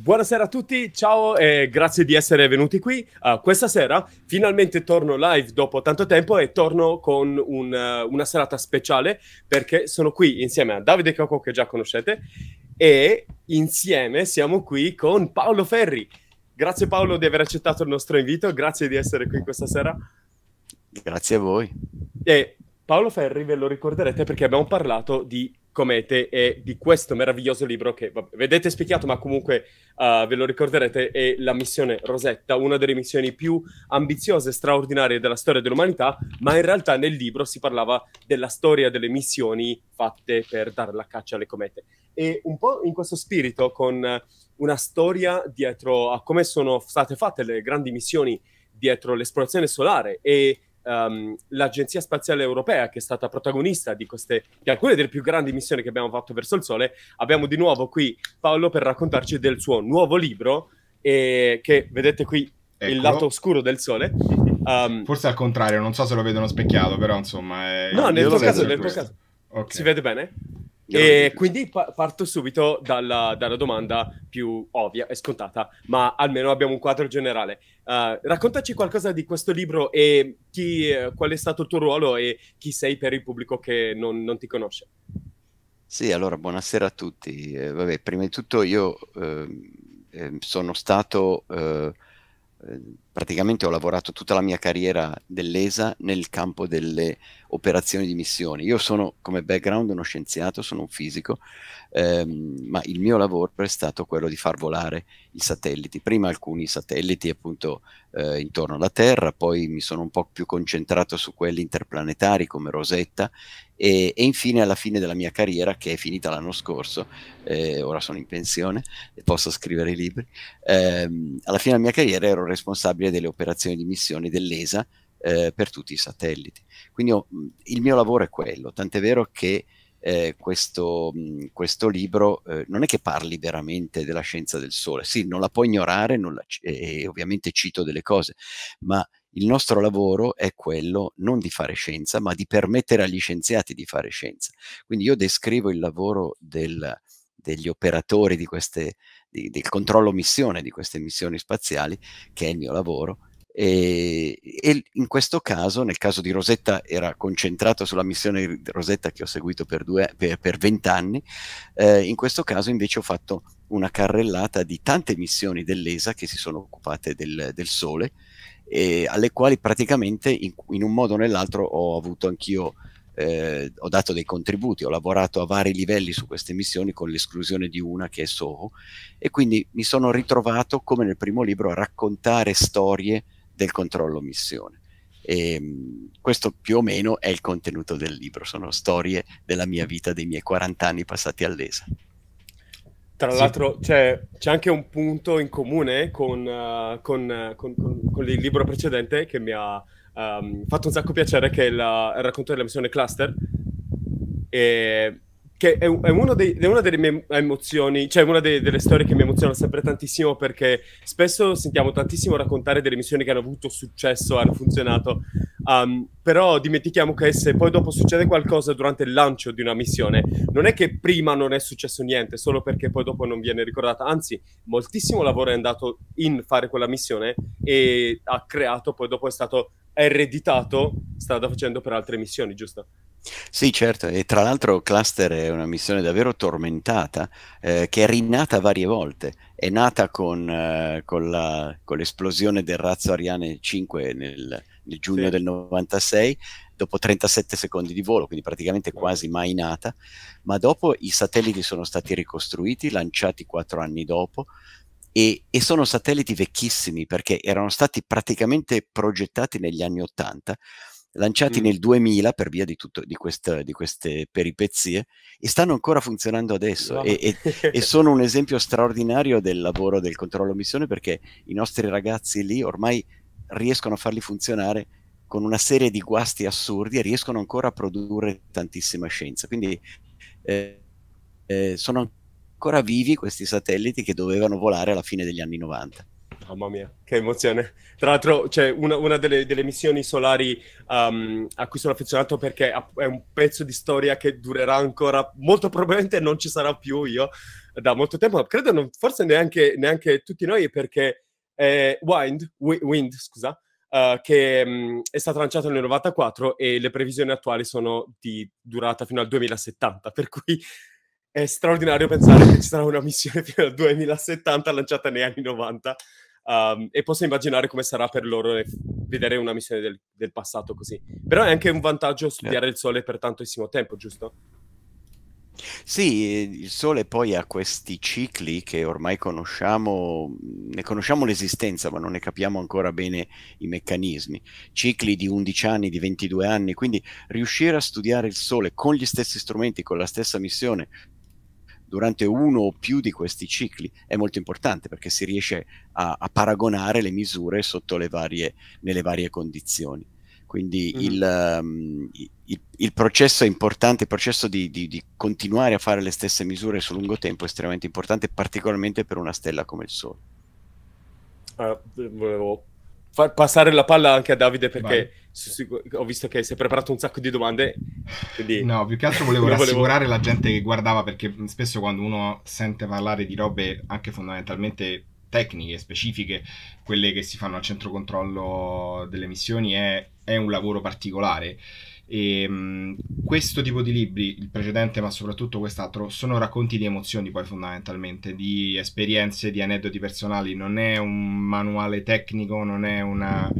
Buonasera a tutti, ciao e grazie di essere venuti qui. Uh, questa sera finalmente torno live dopo tanto tempo e torno con un, uh, una serata speciale perché sono qui insieme a Davide Coco che già conoscete e insieme siamo qui con Paolo Ferri. Grazie Paolo di aver accettato il nostro invito, grazie di essere qui questa sera. Grazie a voi. E Paolo Ferri ve lo ricorderete perché abbiamo parlato di Comete e di questo meraviglioso libro che vabbè, vedete spiegato ma comunque uh, ve lo ricorderete è la missione Rosetta, una delle missioni più ambiziose e straordinarie della storia dell'umanità, ma in realtà nel libro si parlava della storia delle missioni fatte per dare la caccia alle comete. E un po' in questo spirito con una storia dietro a come sono state fatte le grandi missioni dietro l'esplorazione solare e um, l'Agenzia Spaziale Europea, che è stata protagonista di queste, di alcune delle più grandi missioni che abbiamo fatto verso il Sole, abbiamo di nuovo qui Paolo per raccontarci del suo nuovo libro, eh, che vedete qui Eccolo. il ecco. lato oscuro del Sole. Um, Forse al contrario, non so se lo vedono specchiato, però insomma... È... No, nel tuo caso, nel tuo caso. Okay. Si vede bene? E quindi parto subito dalla, dalla, domanda più ovvia e scontata, ma almeno abbiamo un quadro generale. Uh, raccontaci qualcosa di questo libro e chi, eh, qual è stato il tuo ruolo e chi sei per il pubblico che non, non ti conosce. Sì, allora buonasera a tutti. Eh, vabbè, prima di tutto io eh, sono stato eh, eh praticamente ho lavorato tutta la mia carriera dell'ESA nel campo delle operazioni di missione. Io sono come background uno scienziato, sono un fisico, ehm, ma il mio lavoro è stato quello di far volare i satelliti, prima alcuni satelliti appunto eh, intorno alla Terra, poi mi sono un po' più concentrato su quelli interplanetari come Rosetta e, e infine alla fine della mia carriera che è finita l'anno scorso, eh, ora sono in pensione e posso scrivere i libri, ehm, alla fine della mia carriera ero responsabile via delle operazioni di missione dell'ESA eh, per tutti i satelliti. Quindi io, il mio lavoro è quello, tant'è vero che eh, questo, questo, libro eh, non è che parli veramente della scienza del Sole, sì, non la può ignorare la, e ovviamente cito delle cose, ma il nostro lavoro è quello non di fare scienza, ma di permettere agli scienziati di fare scienza. Quindi io descrivo il lavoro del, degli operatori di queste di, del controllo missione di queste missioni spaziali, che è il mio lavoro. E, e, in questo caso, nel caso di Rosetta, era concentrato sulla missione Rosetta che ho seguito per, due, per, per 20 anni, eh, in questo caso invece ho fatto una carrellata di tante missioni dell'ESA che si sono occupate del, del Sole, e alle quali praticamente in, in un modo o nell'altro ho avuto anch'io eh, ho dato dei contributi, ho lavorato a vari livelli su queste missioni con l'esclusione di una che è Soho e quindi mi sono ritrovato come nel primo libro a raccontare storie del controllo missione. E, ehm, questo più o meno è il contenuto del libro, sono storie della mia vita, dei miei 40 anni passati all'ESA. Tra sì. l'altro c'è, anche un punto in comune con, uh, con, con, con il libro precedente che mi ha um, fatto un sacco piacere che è il racconto della missione Cluster e che è, è, dei, è, una delle mie emozioni, cioè una de, delle storie che mi emoziona sempre tantissimo perché spesso sentiamo tantissimo raccontare delle missioni che hanno avuto successo, hanno funzionato, um, però dimentichiamo che se poi dopo succede qualcosa durante il lancio di una missione, non è che prima non è successo niente, solo perché poi dopo non viene ricordata, anzi moltissimo lavoro è andato in fare quella missione e ha creato, poi dopo è stato ereditato, strada facendo per altre missioni, giusto? Sì, certo, e tra l'altro Cluster è una missione davvero tormentata eh, che è rinata varie volte. È nata con, eh, con l'esplosione del razzo Ariane 5 nel, nel giugno sì. del 96, dopo 37 secondi di volo, quindi praticamente quasi mai nata, ma dopo i satelliti sono stati ricostruiti, lanciati quattro anni dopo, e, e, sono satelliti vecchissimi perché erano stati praticamente progettati negli anni 80 lanciati mm. nel 2000 per via di, tutto, di, questa, di, queste peripezie e stanno ancora funzionando adesso no. e, e, e, sono un esempio straordinario del lavoro del controllo missione perché i nostri ragazzi lì ormai riescono a farli funzionare con una serie di guasti assurdi e riescono ancora a produrre tantissima scienza. Quindi eh, eh, sono ancora vivi questi satelliti che dovevano volare alla fine degli anni 90. Mamma mia, che emozione. Tra l'altro, c'è cioè, una, una delle, delle, missioni solari um, a cui sono affezionato perché è un pezzo di storia che durerà ancora, molto probabilmente non ci sarà più io da molto tempo, credo non, forse neanche, neanche tutti noi perché è eh, Wind, Wind scusa, uh, che um, è stata lanciata nel 94 e le previsioni attuali sono di durata fino al 2070, per cui è straordinario pensare che ci sarà una missione fino al 2070 lanciata negli anni 90 um, e posso immaginare come sarà per loro vedere una missione del, del passato così. Però è anche un vantaggio studiare yeah. il Sole per tantissimo tempo, giusto? Sì, il Sole poi ha questi cicli che ormai conosciamo, ne conosciamo l'esistenza, ma non ne capiamo ancora bene i meccanismi. Cicli di 11 anni, di 22 anni, quindi riuscire a studiare il Sole con gli stessi strumenti, con la stessa missione, durante uno o più di questi cicli. È molto importante perché si riesce a, a paragonare le misure le varie, nelle varie condizioni. Quindi mm. il, um, il, il, processo è importante, il processo di, di, di, continuare a fare le stesse misure su lungo tempo è estremamente importante, particolarmente per una stella come il Sole. Uh, volevo far passare la palla anche a Davide perché Vai. ho visto che si è preparato un sacco di domande. Quindi... No, più che altro volevo rassicurare volevo... la gente che guardava perché spesso quando uno sente parlare di robe anche fondamentalmente tecniche specifiche, quelle che si fanno al centro controllo delle missioni, è, è un lavoro particolare. E, ehm, mh, questo tipo di libri, il precedente ma soprattutto quest'altro, sono racconti di emozioni poi fondamentalmente, di esperienze, di aneddoti personali, non è un manuale tecnico, non è una,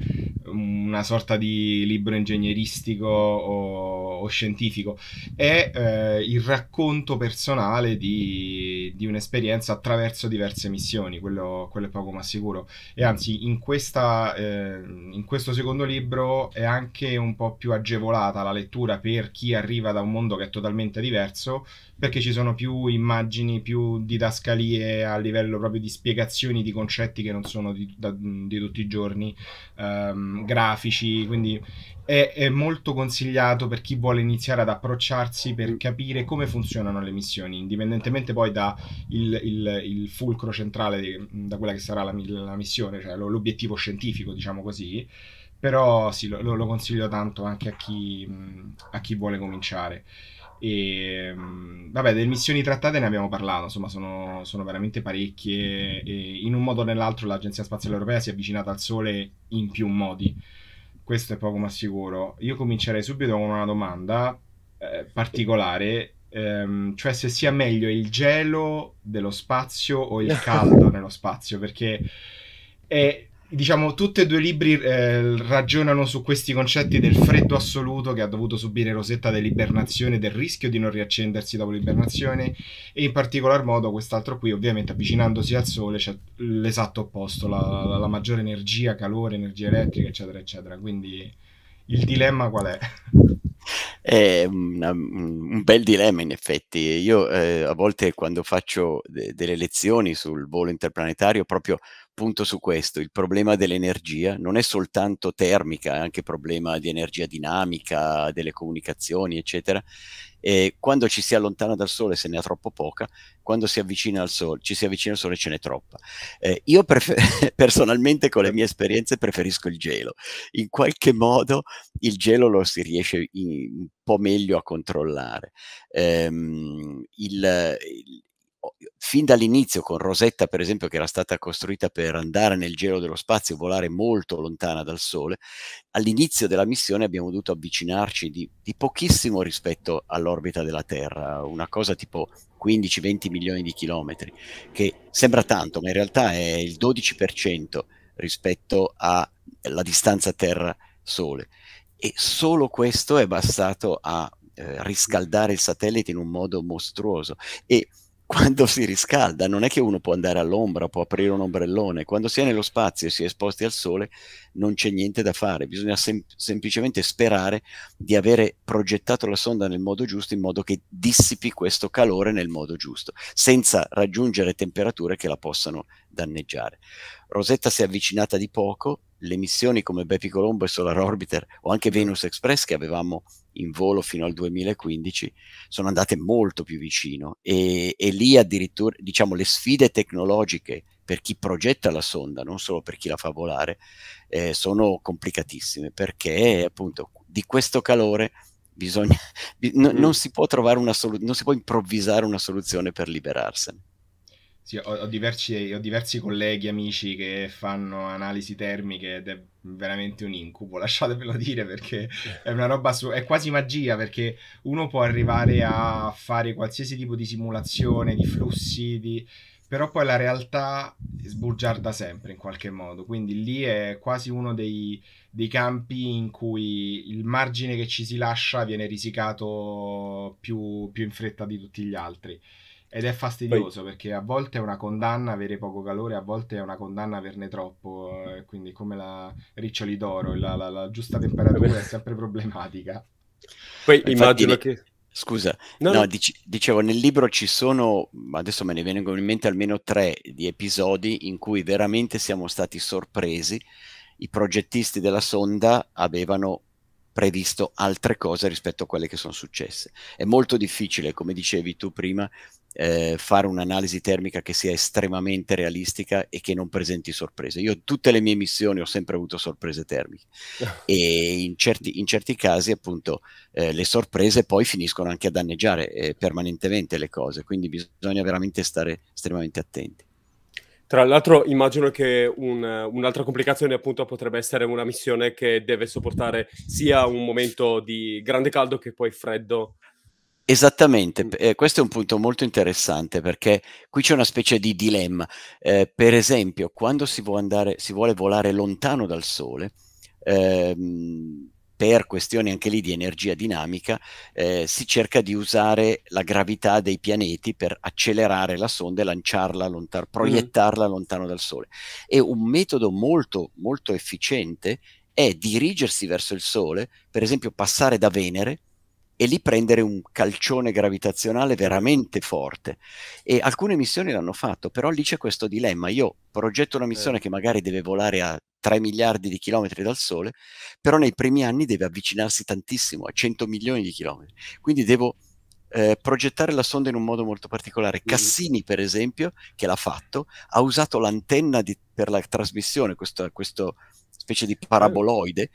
una sorta di libro ingegneristico o, o scientifico, è eh, il racconto personale di, di, un'esperienza attraverso diverse missioni, quello, quello, è poco ma sicuro. E anzi, in, questa, eh, in questo secondo libro è anche un po' più agevolato pensata la lettura per chi arriva da un mondo che è totalmente diverso, perché ci sono più immagini, più didascalie a livello proprio di spiegazioni di concetti che non sono di, da, di tutti i giorni, um, grafici, quindi è, è, molto consigliato per chi vuole iniziare ad approcciarsi per mm. capire come funzionano le missioni, indipendentemente poi dal fulcro centrale, di, da quella che sarà la, la missione, cioè l'obiettivo scientifico, diciamo così però sì, lo, lo, consiglio tanto anche a chi, a chi vuole cominciare. E, vabbè, delle missioni trattate ne abbiamo parlato, insomma sono, sono veramente parecchie e in un modo o nell'altro l'Agenzia Spaziale Europea si è avvicinata al Sole in più modi, questo è poco ma sicuro. Io comincerei subito con una domanda eh, particolare, ehm, cioè se sia meglio il gelo dello spazio o il caldo nello spazio, perché... È, diciamo, tutti e due i libri eh, ragionano su questi concetti del freddo assoluto che ha dovuto subire Rosetta dell'ibernazione, del rischio di non riaccendersi dopo l'ibernazione e in particolar modo quest'altro qui, ovviamente avvicinandosi al Sole, c'è l'esatto opposto, la, la, la, maggiore energia, calore, energia elettrica, eccetera, eccetera. Quindi il dilemma qual è? È un, un bel dilemma in effetti. Io eh, a volte quando faccio de- delle lezioni sul volo interplanetario proprio punto su questo, il problema dell'energia non è soltanto termica, è anche problema di energia dinamica, delle comunicazioni, eccetera. E quando ci si allontana dal sole se ne ha troppo poca, quando si avvicina al sole, ci si avvicina al sole ce n'è troppa. Eh, io personalmente con le mie esperienze preferisco il gelo. In qualche modo il gelo lo si riesce in, un po' meglio a controllare. Ehm, il fin dall'inizio con Rosetta, per esempio, che era stata costruita per andare nel gelo dello spazio, volare molto lontana dal Sole, all'inizio della missione abbiamo dovuto avvicinarci di, di pochissimo rispetto all'orbita della Terra, una cosa tipo 15-20 milioni di chilometri, che sembra tanto, ma in realtà è il 12% rispetto alla distanza Terra-Sole. E solo questo è bastato a eh, riscaldare il satellite in un modo mostruoso. E quando si riscalda, non è che uno può andare all'ombra, può aprire un ombrellone, quando si è nello spazio e si è esposti al sole non c'è niente da fare, bisogna sem- semplicemente sperare di avere progettato la sonda nel modo giusto in modo che dissipi questo calore nel modo giusto, senza raggiungere temperature che la possano danneggiare. Rosetta si è avvicinata di poco, le missioni come Bepi Colombo e Solar Orbiter o anche Venus Express che avevamo in volo fino al 2015, sono andate molto più vicino e, e lì addirittura diciamo, le sfide tecnologiche per chi progetta la sonda, non solo per chi la fa volare, eh, sono complicatissime perché appunto di questo calore bisogna, no, mm-hmm. non si può trovare una soluzione, non si può improvvisare una soluzione per liberarsene. Sì, ho, ho, diversi, ho, diversi, colleghi, amici che fanno analisi termiche ed è veramente un incubo, lasciatemelo dire, perché è una roba su, è quasi magia, perché uno può arrivare a fare qualsiasi tipo di simulazione, di flussi, di... però poi la realtà sbugiarda sempre in qualche modo, quindi lì è quasi uno dei, dei campi in cui il margine che ci si lascia viene risicato più, più in fretta di tutti gli altri ed è fastidioso Poi... perché a volte è una condanna avere poco calore, a volte è una condanna averne troppo, eh, quindi come la riccioli d'oro, la, la, la giusta temperatura è sempre problematica. Poi Infatti, immagino che... Scusa, no, no dic- dicevo, nel libro ci sono, adesso me ne vengono in mente almeno tre di episodi in cui veramente siamo stati sorpresi. I progettisti della sonda avevano previsto altre cose rispetto a quelle che sono successe. È molto difficile, come dicevi tu prima, eh, fare un'analisi termica che sia estremamente realistica e che non presenti sorprese. Io tutte le mie missioni ho sempre avuto sorprese termiche e in certi, in certi, casi appunto eh, le sorprese poi finiscono anche a danneggiare eh, permanentemente le cose, quindi bisogna veramente stare estremamente attenti. Tra l'altro immagino che un, un'altra complicazione appunto potrebbe essere una missione che deve sopportare sia un momento di grande caldo che poi freddo Esattamente, eh, questo è un punto molto interessante perché qui c'è una specie di dilemma. Eh, per esempio, quando si, andare, si, vuole volare lontano dal Sole, ehm, per questioni anche lì di energia dinamica, eh, si cerca di usare la gravità dei pianeti per accelerare la sonda e lanciarla lontano, proiettarla mm. lontano dal Sole. E un metodo molto, molto efficiente è dirigersi verso il Sole, per esempio passare da Venere, e lì prendere un calcione gravitazionale veramente forte. E alcune missioni l'hanno fatto, però lì c'è questo dilemma. Io progetto una missione eh. che magari deve volare a 3 miliardi di chilometri dal Sole, però nei primi anni deve avvicinarsi tantissimo, a 100 milioni di chilometri. Quindi devo eh, progettare la sonda in un modo molto particolare. Cassini, per esempio, che l'ha fatto, ha usato l'antenna per la trasmissione, questo, questo specie di paraboloide,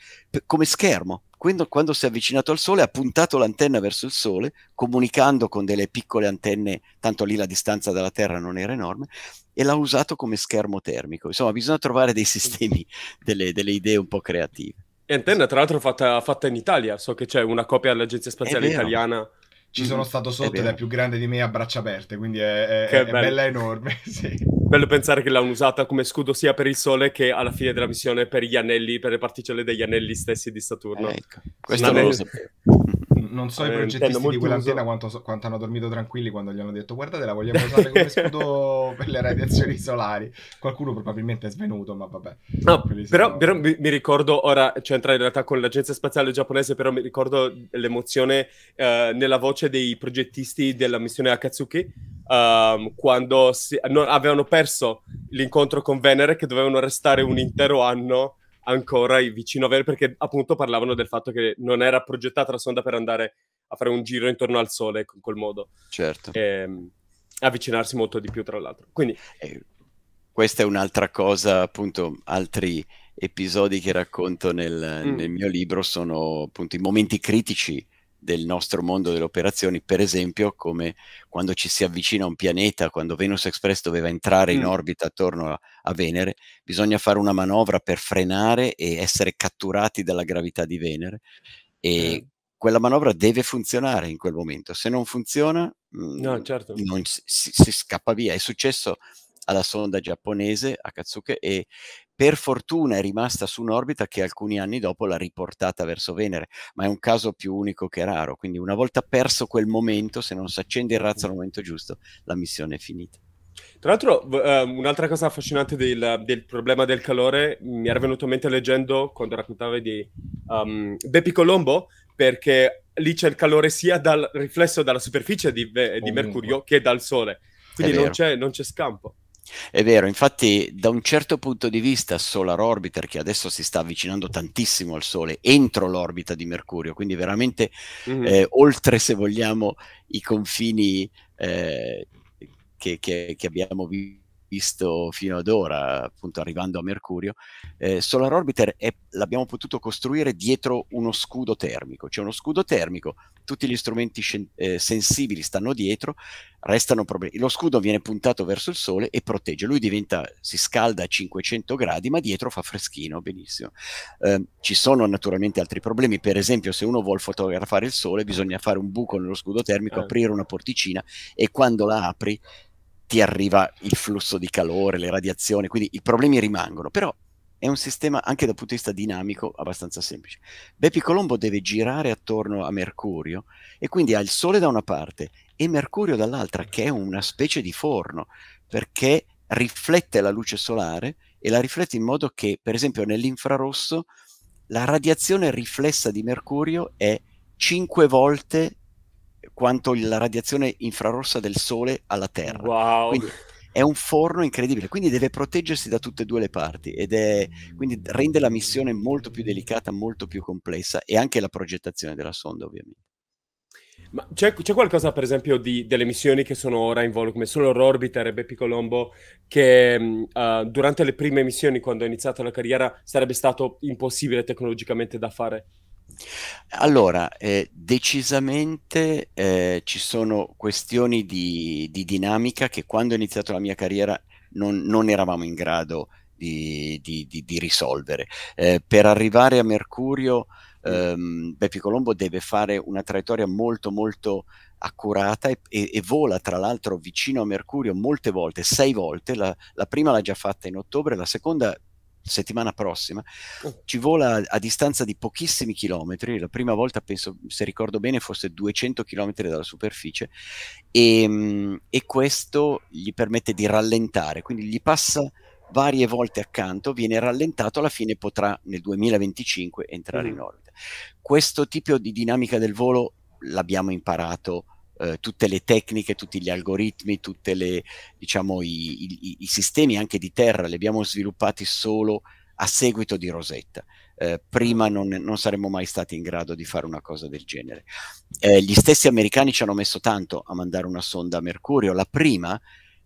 come schermo. Quando, quando, si è avvicinato al Sole ha puntato l'antenna verso il Sole, comunicando con delle piccole antenne, tanto lì la distanza dalla Terra non era enorme, e l'ha usato come schermo termico. Insomma, bisogna trovare dei sistemi, delle, delle idee un po' creative. E antenna, tra l'altro, fatta, fatta, in Italia. So che c'è una copia all'Agenzia Spaziale Italiana ci sono mm, stato sotto ed è più grande di me a braccia aperte, quindi è, è, è bella enorme. Sì. Bello pensare che l'hanno usata come scudo sia per il Sole che alla fine della missione per gli anelli, per le particelle degli anelli stessi di Saturno. ecco. questo non lo sapevo non so eh, i progettisti di quell'azienda quanto, quanto, hanno dormito tranquilli quando gli hanno detto guardate la vogliamo usare come scudo per le radiazioni solari. Qualcuno probabilmente è svenuto, ma vabbè. No, però, sono... però mi, mi, ricordo ora, c'entra cioè, in realtà con l'agenzia spaziale giapponese, però mi ricordo l'emozione eh, nella voce dei progettisti della missione Akatsuki um, quando si, no, avevano perso l'incontro con Venere che dovevano restare un intero anno ancora vicino a Verne perché appunto parlavano del fatto che non era progettata la sonda per andare a fare un giro intorno al Sole in quel modo. Certo. E, ehm, avvicinarsi molto di più tra l'altro. Quindi... Eh, questa è un'altra cosa, appunto, altri episodi che racconto nel, mm. nel mio libro sono appunto i momenti critici del nostro mondo delle operazioni, per esempio come quando ci si avvicina a un pianeta, quando Venus Express doveva entrare in mm. orbita attorno a, a, Venere, bisogna fare una manovra per frenare e essere catturati dalla gravità di Venere e quella manovra deve funzionare in quel momento, se non funziona mm, no, certo. non si, si, scappa via, è successo alla sonda giapponese Akatsuke e per fortuna è rimasta su un'orbita che alcuni anni dopo l'ha riportata verso Venere, ma è un caso più unico che raro, quindi una volta perso quel momento, se non si accende il razzo al momento giusto, la missione è finita. Tra l'altro, uh, un'altra cosa affascinante del, del, problema del calore mi era venuto in mente leggendo quando raccontavi di um, ehm, Beppi Colombo, perché lì c'è il calore sia dal riflesso dalla superficie di, di Mercurio che dal Sole, quindi non c'è, non c'è scampo. È vero, infatti da un certo punto di vista Solar Orbiter, che adesso si sta avvicinando tantissimo al Sole, entro l'orbita di Mercurio, quindi veramente mm-hmm. eh, oltre, se vogliamo, i confini eh, che, che, che abbiamo visto visto fino ad ora, appunto arrivando a Mercurio, eh, Solar Orbiter è, l'abbiamo potuto costruire dietro uno scudo termico, C'è uno scudo termico, tutti gli strumenti scien- eh, sensibili stanno dietro, restano problemi. Lo scudo viene puntato verso il sole e protegge, lui diventa, si scalda a 500 gradi, ma dietro fa freschino, benissimo. Eh, ci sono naturalmente altri problemi, per esempio se uno vuole fotografare il sole bisogna fare un buco nello scudo termico, certo. aprire una porticina e quando la apri ti arriva il flusso di calore, le radiazioni, quindi i problemi rimangono, però è un sistema anche dal punto di vista dinamico abbastanza semplice. Beppi Colombo deve girare attorno a Mercurio e quindi ha il Sole da una parte e Mercurio dall'altra, che è una specie di forno, perché riflette la luce solare e la riflette in modo che, per esempio, nell'infrarosso la radiazione riflessa di Mercurio è 5 volte quanto la radiazione infrarossa del Sole alla Terra. Wow. Quindi è un forno incredibile, quindi deve proteggersi da tutte e due le parti ed è, quindi rende la missione molto più delicata, molto più complessa e anche la progettazione della sonda ovviamente. Ma c'è, c'è, qualcosa, per esempio, di, delle missioni che sono ora in volo, come solo Orbiter e Beppi Colombo, che uh, durante le prime missioni, quando ho iniziato la carriera, sarebbe stato impossibile tecnologicamente da fare? Allora, ehm, decisamente, ehm, ci sono questioni di di dinamica che quando ho iniziato la mia carriera non non eravamo in grado di di di di risolvere. Ehm, per arrivare a Mercurio, ehm, Beppe Colombo deve fare una traiettoria molto, molto accurata e e e vola tra l'altro vicino a Mercurio molte volte, sei volte, la la prima l'ha già fatta in ottobre, la seconda settimana prossima, mm. ci vola a distanza di pochissimi chilometri, la prima volta penso, se ricordo bene, fosse 200 chilometri dalla superficie, e, ehm, e questo gli permette di rallentare, quindi gli passa varie volte accanto, viene rallentato, alla fine potrà nel 2025 entrare mm. in orbita. Questo tipo di dinamica del volo l'abbiamo imparato eh, tutte le tecniche, tutti gli algoritmi, tutti diciamo, i, i, i, sistemi anche di terra li abbiamo sviluppati solo a seguito di Rosetta. Eh, prima non, non, saremmo mai stati in grado di fare una cosa del genere. Eh, gli stessi americani ci hanno messo tanto a mandare una sonda a Mercurio. La prima,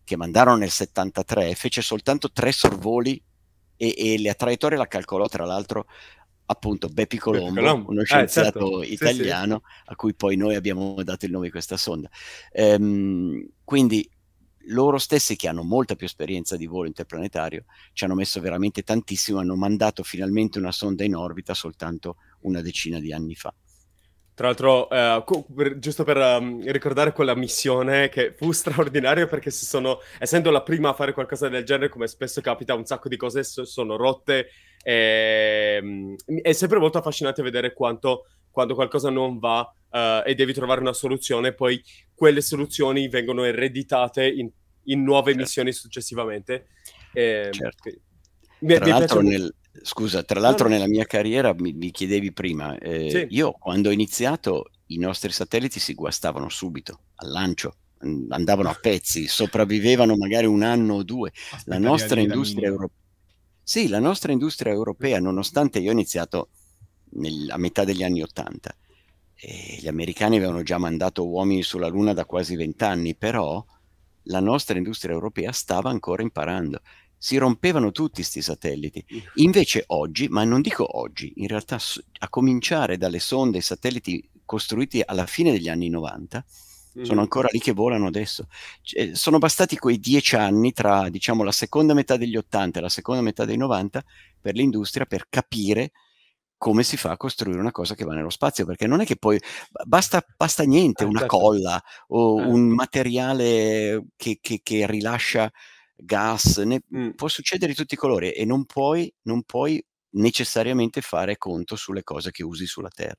che mandarono nel 73, fece soltanto tre sorvoli e, e la traiettoria la calcolò tra l'altro appunto Beppi Colombo, Beppi Colombo. uno scienziato eh, certo. italiano sì, sì. a cui poi noi abbiamo dato il nome di questa sonda. Ehm, quindi loro stessi che hanno molta più esperienza di volo interplanetario ci hanno messo veramente tantissimo, hanno mandato finalmente una sonda in orbita soltanto una decina di anni fa. Tra l'altro, eh, giusto per um, ricordare quella missione che fu straordinaria perché si sono, essendo la prima a fare qualcosa del genere, come spesso capita, un sacco di cose sono rotte. E, ehm, è sempre molto affascinante vedere quanto quando qualcosa non va uh, e devi trovare una soluzione, poi quelle soluzioni vengono ereditate in, in nuove certo. missioni successivamente. E, ehm, certo. Mi, Tra mi l'altro, nel, Scusa, tra l'altro nella mia carriera mi, mi chiedevi prima, eh, sì. io quando ho iniziato i nostri satelliti si guastavano subito al lancio, andavano a pezzi, sopravvivevano magari un anno o due. la nostra industria europea... Sì, la nostra industria europea, nonostante io ho iniziato nel, a metà degli anni Ottanta, gli americani avevano già mandato uomini sulla Luna da quasi vent'anni, però la nostra industria europea stava ancora imparando si rompevano tutti questi satelliti. Mm. Invece oggi, ma non dico oggi, in realtà a cominciare dalle sonde e satelliti costruiti alla fine degli anni 90, mm. Mm-hmm. sono ancora lì che volano adesso. C- eh, sono bastati quei dieci anni tra diciamo, la seconda metà degli 80 e la seconda metà dei 90 per l'industria per capire come si fa a costruire una cosa che va nello spazio, perché non è che poi basta, basta niente, eh, una certo. colla o eh. un materiale che, che, che rilascia gas, ne, mm. può succedere di tutti i colori e non puoi, non puoi necessariamente fare conto sulle cose che usi sulla Terra.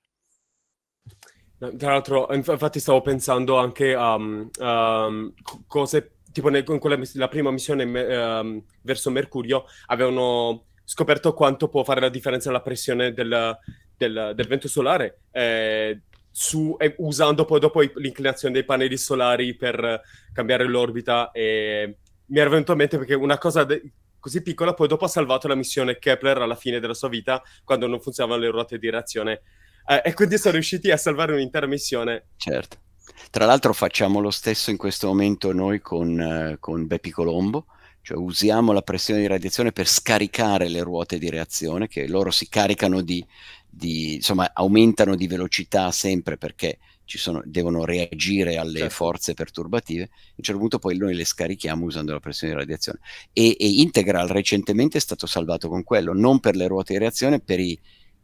Tra l'altro, eh, infatti stavo pensando anche a um, um, cose, tipo ne, con quella, la prima missione um, verso Mercurio, avevano scoperto quanto può fare la differenza la pressione del, del, del vento solare, eh, su, eh, usando poi dopo l'inclinazione dei pannelli solari per cambiare l'orbita e mi era venuto in mente perché una cosa de- così piccola poi dopo ha salvato la missione Kepler alla fine della sua vita quando non funzionavano le ruote di reazione eh, e quindi sono riusciti a salvare un'intera missione. Certo. Tra l'altro facciamo lo stesso in questo momento noi con, eh, con Beppi Colombo, cioè usiamo la pressione di radiazione per scaricare le ruote di reazione che loro si caricano di, di insomma aumentano di velocità sempre perché sono, devono reagire alle certo. forze perturbative, a un certo punto poi noi le scarichiamo usando la pressione di radiazione. E, e Integral recentemente è stato salvato con quello, non per le ruote di reazione, per i,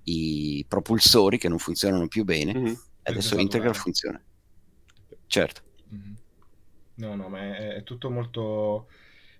i propulsori che non funzionano più bene, mm -hmm. adesso Integral bene. funziona. Certo. Mm -hmm. No, no, ma è, è tutto molto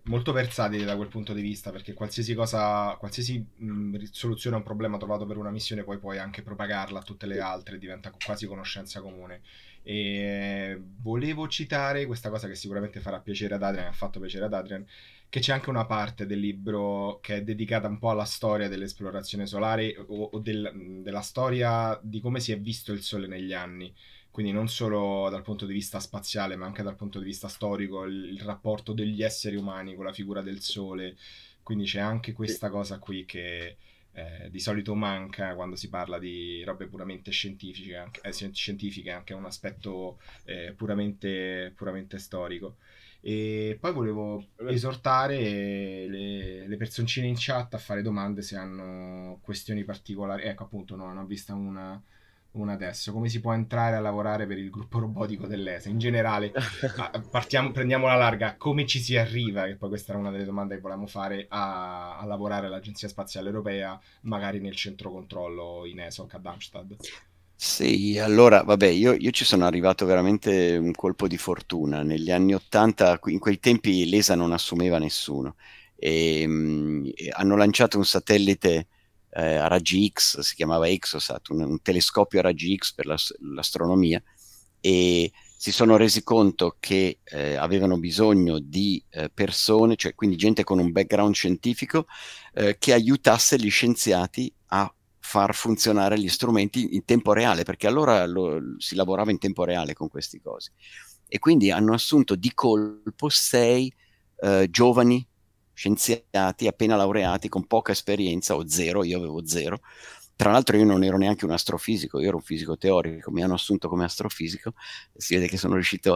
molto versatile da quel punto di vista perché qualsiasi cosa, qualsiasi mh, soluzione a un problema trovato per una missione poi puoi anche propagarla a tutte le altre, diventa quasi conoscenza comune. E volevo citare questa cosa che sicuramente farà piacere ad Adrian, ha fatto piacere ad Adrian, che c'è anche una parte del libro che è dedicata un po' alla storia dell'esplorazione solare o, o del, della storia di come si è visto il Sole negli anni quindi non solo dal punto di vista spaziale ma anche dal punto di vista storico, il, il rapporto degli esseri umani con la figura del sole, quindi c'è anche questa cosa qui che eh, di solito manca quando si parla di robe puramente scientifiche, anche, eh, scientifiche, anche un aspetto eh, puramente, puramente storico. E poi volevo esortare le, le, personcine in chat a fare domande se hanno questioni particolari. Ecco, appunto, no, ne ho vista una una adesso, come si può entrare a lavorare per il gruppo robotico dell'ESA? In generale, partiamo, prendiamo la larga, come ci si arriva, che poi questa era una delle domande che volevamo fare, a, a lavorare all'Agenzia Spaziale Europea, magari nel centro controllo in ESOC a Darmstadt. Sì, allora, vabbè, io, io, ci sono arrivato veramente un colpo di fortuna. Negli anni Ottanta, in quei tempi l'ESA non assumeva nessuno. Ehm, e, mh, hanno lanciato un satellite eh, a raggi X, si chiamava Exosat, un, un telescopio a raggi X per l'as- l'astronomia, e si sono resi conto che eh, avevano bisogno di eh, persone, cioè quindi gente con un background scientifico, eh, che aiutasse gli scienziati a far funzionare gli strumenti in tempo reale, perché allora lo, si lavorava in tempo reale con questi cose. E quindi hanno assunto di colpo sei eh, giovani scienziati appena laureati con poca esperienza o zero, io avevo zero. Tra l'altro io non ero neanche un astrofisico, io ero un fisico teorico, mi hanno assunto come astrofisico, si vede che sono riuscito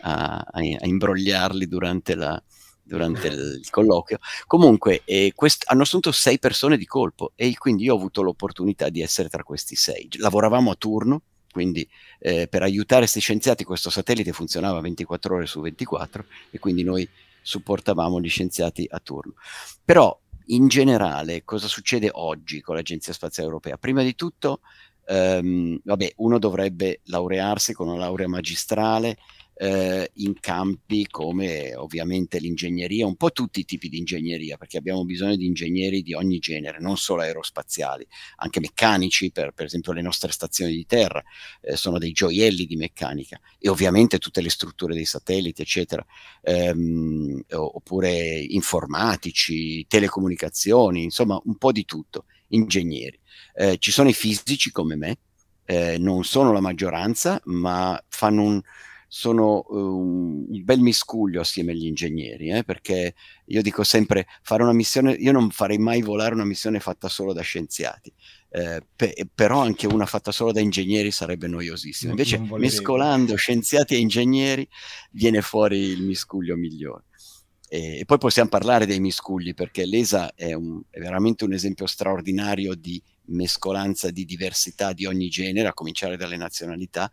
a, a, a imbrogliarli durante, la, durante il, colloquio. Comunque eh, quest- hanno assunto sei persone di colpo e quindi io ho avuto l'opportunità di essere tra questi sei. Lavoravamo a turno, quindi eh, per aiutare questi scienziati questo satellite funzionava 24 ore su 24 e quindi noi supportavamo gli scienziati a turno. Però in generale cosa succede oggi con l'Agenzia Spaziale Europea? Prima di tutto, ehm, vabbè, uno dovrebbe laurearsi con una laurea magistrale eh, in campi come ovviamente l'ingegneria, un po' tutti i tipi di ingegneria, perché abbiamo bisogno di ingegneri di ogni genere, non solo aerospaziali, anche meccanici, per, per esempio le nostre stazioni di terra eh, sono dei gioielli di meccanica e ovviamente tutte le strutture dei satelliti, eccetera, ehm, oppure informatici, telecomunicazioni, insomma un po' di tutto, ingegneri. Eh, ci sono i fisici come me, eh, non sono la maggioranza, ma fanno un, sono uhm, un bel miscuglio assieme agli ingegneri, eh, perché io dico sempre fare una missione, io non farei mai volare una missione fatta solo da scienziati, eh, pe però anche una fatta solo da ingegneri sarebbe noiosissima. Invece mescolando scienziati e ingegneri viene fuori il miscuglio migliore. E, e poi possiamo parlare dei miscugli perché l'ESA è, un, è veramente un esempio straordinario di mescolanza di diversità di ogni genere, a cominciare dalle nazionalità,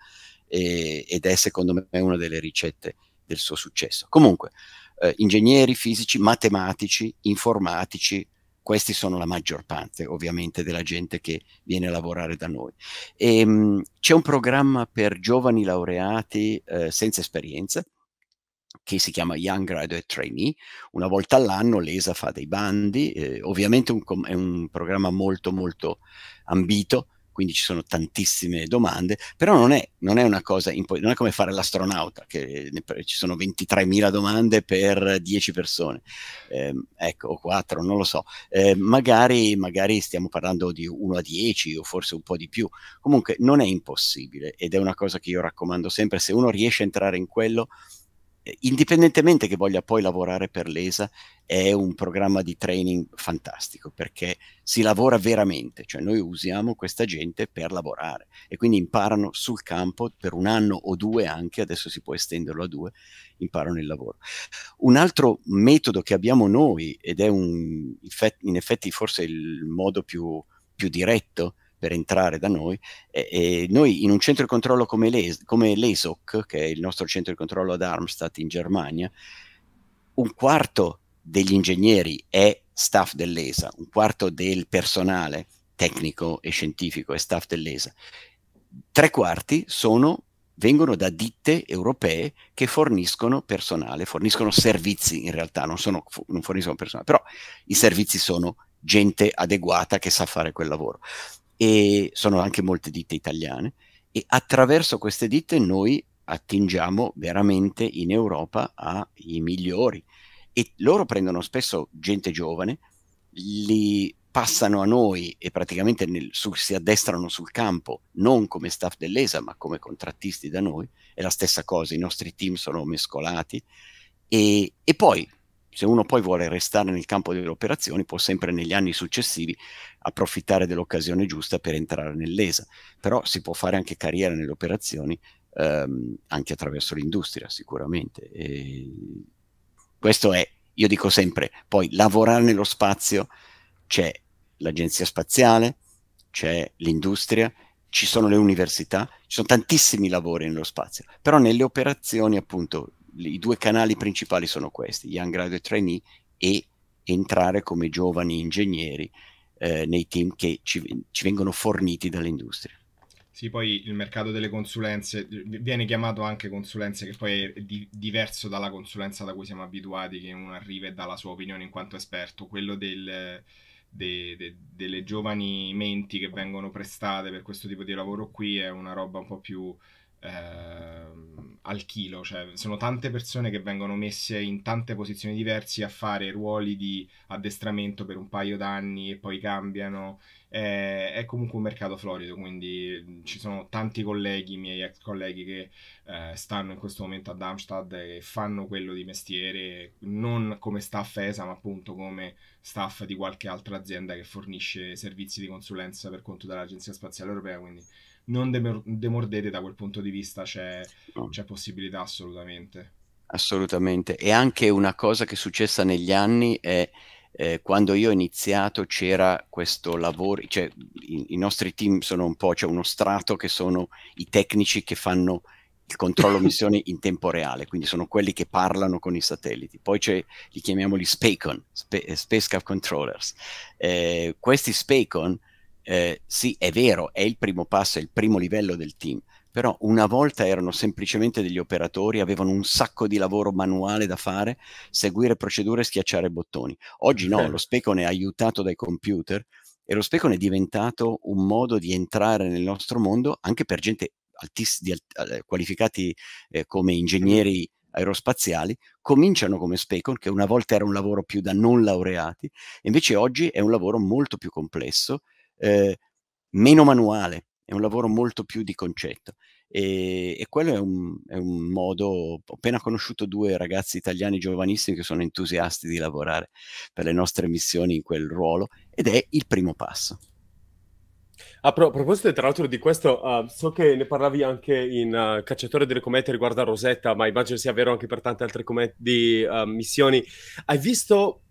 e, ed è secondo me una delle ricette del suo successo. Comunque, eh, ingegneri fisici, matematici, informatici, questi sono la maggior parte ovviamente della gente che viene a lavorare da noi. Ehm, c'è un programma per giovani laureati eh, senza esperienza che si chiama Young Graduate Trainee. Una volta all'anno l'ESA fa dei bandi, eh, ovviamente un, è un programma molto molto ambito, quindi ci sono tantissime domande, però non è, non è una cosa, impo- non è come fare l'astronauta, che ne- ci sono 23.000 domande per 10 persone, eh, ecco, o 4, non lo so, eh, magari, magari stiamo parlando di 1 a 10 o forse un po' di più, comunque non è impossibile ed è una cosa che io raccomando sempre, se uno riesce a entrare in quello, eh, indipendentemente che voglia poi lavorare per l'ESA, è un programma di training fantastico perché si lavora veramente, cioè noi usiamo questa gente per lavorare e quindi imparano sul campo per un anno o due anche, adesso si può estenderlo a due, imparano il lavoro. Un altro metodo che abbiamo noi ed è un, in effetti forse il modo più, più diretto per entrare da noi. E, e noi in un centro di controllo come, l'ES, come l'ESOC, che è il nostro centro di controllo ad Armstadt in Germania, un quarto degli ingegneri è staff dell'ESA, un quarto del personale tecnico e scientifico è staff dell'ESA. Tre quarti sono, vengono da ditte europee che forniscono personale, forniscono servizi in realtà, non, sono, non forniscono personale, però i servizi sono gente adeguata che sa fare quel lavoro e sono anche molte ditte italiane e attraverso queste ditte noi attingiamo veramente in Europa ai migliori e loro prendono spesso gente giovane, li passano a noi e praticamente nel, su, si addestrano sul campo non come staff dell'ESA ma come contrattisti da noi, è la stessa cosa, i nostri team sono mescolati e, e poi se uno poi vuole restare nel campo delle operazioni può sempre negli anni successivi approfittare dell'occasione giusta per entrare nell'ESA, però si può fare anche carriera nelle operazioni ehm, anche attraverso l'industria sicuramente. E questo è, io dico sempre, poi lavorare nello spazio c'è l'agenzia spaziale, c'è l'industria, ci sono le università, ci sono tantissimi lavori nello spazio, però nelle operazioni appunto i due canali principali sono questi, Young Graduate Trainee e entrare come giovani ingegneri eh, nei team che ci, ci vengono forniti dall'industria. Sì, poi il mercato delle consulenze viene chiamato anche consulenze, che poi è di- diverso dalla consulenza da cui siamo abituati, che uno arriva e dà la sua opinione in quanto esperto. Quello del, de, de, delle giovani menti che vengono prestate per questo tipo di lavoro qui è una roba un po' più eh, al chilo, cioè sono tante persone che vengono messe in tante posizioni diverse a fare ruoli di addestramento per un paio d'anni e poi cambiano eh, è comunque un mercato florido, quindi ci sono tanti colleghi, miei ex colleghi che eh, stanno in questo momento a Darmstadt e fanno quello di mestiere, non come staff ESA, ma appunto come staff di qualche altra azienda che fornisce servizi di consulenza per conto dell'Agenzia Spaziale Europea, quindi non demor- demordete da quel punto di vista, c'è, c'è possibilità assolutamente. Assolutamente. E anche una cosa che è successa negli anni è eh, quando io ho iniziato c'era questo lavoro, cioè i, i nostri team sono un po', c'è cioè uno strato che sono i tecnici che fanno il controllo missioni in tempo reale, quindi sono quelli che parlano con i satelliti. Poi c'è, li chiamiamo gli SPACON, Sp- eh, Spacecraft Controllers. Eh, questi SPACON, eh, sì, è vero, è il primo passo, è il primo livello del team, però una volta erano semplicemente degli operatori, avevano un sacco di lavoro manuale da fare, seguire procedure e schiacciare bottoni. Oggi no, lo Specon è aiutato dai computer e lo Specon è diventato un modo di entrare nel nostro mondo anche per gente altis, di, alt, eh, qualificati eh, come ingegneri aerospaziali, cominciano come specon, che una volta era un lavoro più da non laureati, invece oggi è un lavoro molto più complesso, eh, meno manuale, è un lavoro molto più di concetto. E, e quello è un, è un, modo, ho appena conosciuto due ragazzi italiani giovanissimi che sono entusiasti di lavorare per le nostre missioni in quel ruolo ed è il primo passo. A, pro- a proposito, tra l'altro, di questo, uh, so che ne parlavi anche in uh, Cacciatore delle Comete riguardo a Rosetta, ma immagino sia vero anche per tante altre comet- di, uh, missioni. Hai visto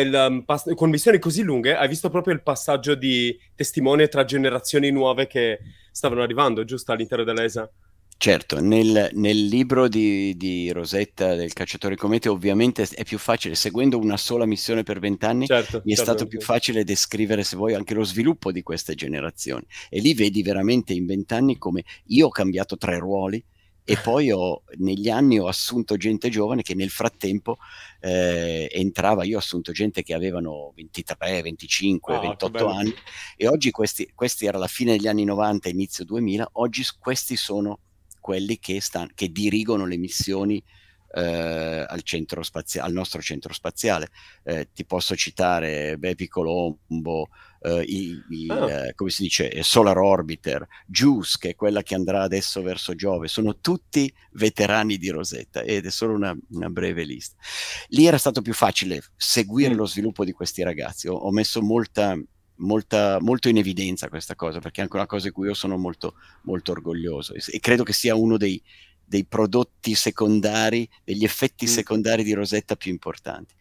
il, um, pass- con missioni così lunghe hai visto proprio il passaggio di testimone tra generazioni nuove che stavano arrivando, giusto, all'interno dell'ESA. Certo, nel, nel libro di, di, Rosetta del Cacciatore Comete ovviamente è più facile, seguendo una sola missione per vent'anni, certo, mi è certo, stato più facile descrivere, se vuoi, anche lo sviluppo di queste generazioni. E lì vedi veramente in vent'anni come io ho cambiato tre ruoli, e poi ho, negli anni ho assunto gente giovane che nel frattempo eh, entrava, io ho assunto gente che avevano 23, 25, oh, 28 anni e oggi questi, questi era la fine degli anni 90, inizio 2000, oggi questi sono quelli che, stan- che dirigono le missioni eh, al, centro spazia- al nostro centro spaziale. Eh, ti posso citare Bepi Colombo, eh, i, i, oh. come si dice, eh, Solar Orbiter, JUICE, che è quella che andrà adesso verso Giove, sono tutti veterani di Rosetta ed è solo una, una breve lista. Lì era stato più facile seguire mm. lo sviluppo di questi ragazzi, ho, ho messo molta, Molta, molto in evidenza questa cosa, perché è anche una cosa di cui io sono molto, molto orgoglioso e, credo che sia uno dei, dei prodotti secondari, degli effetti mm. secondari di Rosetta più importanti.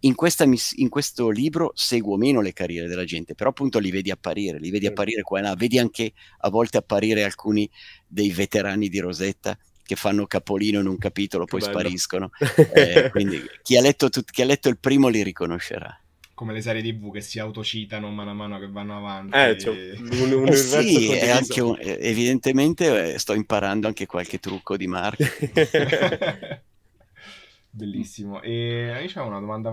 In, questa, in, questo libro seguo meno le carriere della gente, però appunto li vedi apparire, li vedi apparire qua e là, vedi anche a volte apparire alcuni dei veterani di Rosetta che fanno capolino in un capitolo, poi spariscono. Eh, quindi chi ha, chi ha letto il primo li riconoscerà come le serie tv che si autocitano mano a mano che vanno avanti. Eh, cioè, un, un eh sì, è anche un, eh, evidentemente eh, sto imparando anche qualche trucco di Marco. Bellissimo. E io c'è una domanda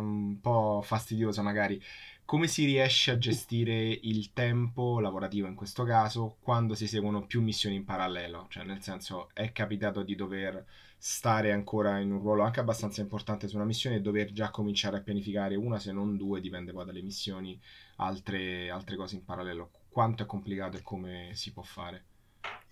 mm, un po' fastidiosa magari come si riesce a gestire il tempo lavorativo in questo caso quando si seguono più missioni in parallelo? Cioè, nel senso, è capitato di dover stare ancora in un ruolo anche abbastanza importante su una missione e dover già cominciare a pianificare una, se non due, dipende poi dalle missioni, altre, altre cose in parallelo. Quanto è complicato e come si può fare?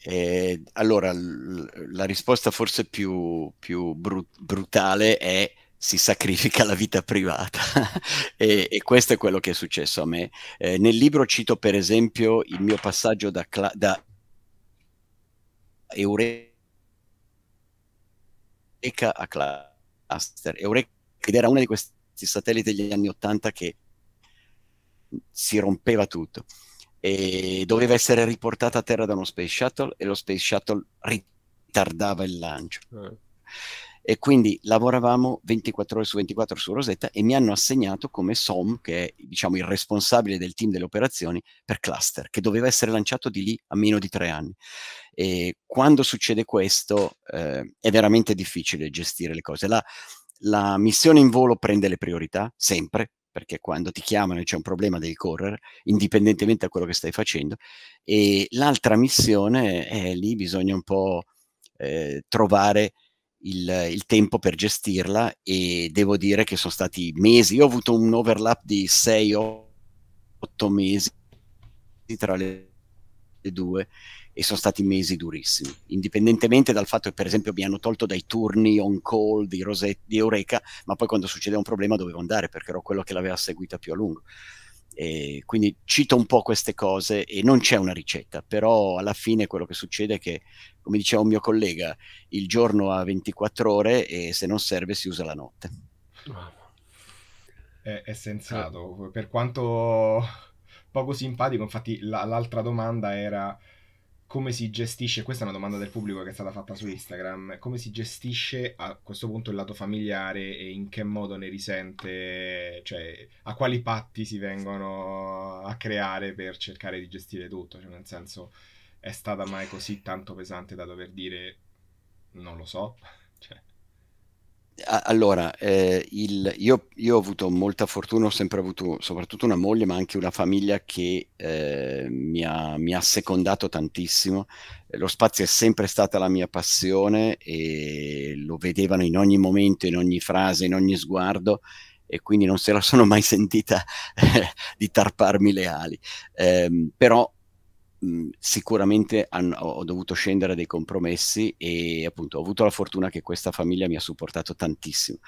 Eh, allora, l- la risposta forse più, più bru- brutale è si sacrifica la vita privata e, e, questo è quello che è successo a me. Eh, nel libro cito per esempio il mio passaggio da, da Eureka a Cluster. Eureka ed era uno di questi satelliti degli anni Ottanta che si rompeva tutto e doveva essere riportata a terra da uno Space Shuttle e lo Space Shuttle ritardava il lancio. Mm e quindi lavoravamo 24 ore su 24 su Rosetta e mi hanno assegnato come SOM, che è diciamo, il responsabile del team delle operazioni, per cluster, che doveva essere lanciato di lì a meno di tre anni. E quando succede questo eh, è veramente difficile gestire le cose. La, la missione in volo prende le priorità, sempre, perché quando ti chiamano e c'è un problema devi correre, indipendentemente da quello che stai facendo, e l'altra missione è lì bisogna un po' eh, trovare il, il, tempo per gestirla e devo dire che sono stati mesi, io ho avuto un overlap di 6-8 mesi tra le due e sono stati mesi durissimi, indipendentemente dal fatto che per esempio mi hanno tolto dai turni on call di, Rosetta, di Eureka, ma poi quando succedeva un problema dovevo andare perché ero quello che l'aveva seguita più a lungo. E quindi cito un po' queste cose e non c'è una ricetta, però alla fine quello che succede è che, come diceva un mio collega, il giorno ha 24 ore e se non serve si usa la notte. È, è sensato, per quanto poco simpatico, infatti la, l'altra domanda era come si gestisce, questa è una domanda del pubblico che è stata fatta su Instagram, come si gestisce a questo punto il lato familiare e in che modo ne risente, cioè a quali patti si vengono a creare per cercare di gestire tutto, cioè nel senso è stata mai così tanto pesante da dover dire non lo so? allora, eh, il, io, io, ho avuto molta fortuna, ho sempre avuto soprattutto una moglie, ma anche una famiglia che eh, mi, ha, mi, ha, secondato tantissimo. Lo spazio è sempre stata la mia passione e lo vedevano in ogni momento, in ogni frase, in ogni sguardo e quindi non se la sono mai sentita eh, di tarparmi le ali. Eh, però sicuramente hanno, ho dovuto scendere a dei compromessi e appunto ho avuto la fortuna che questa famiglia mi ha supportato tantissimo.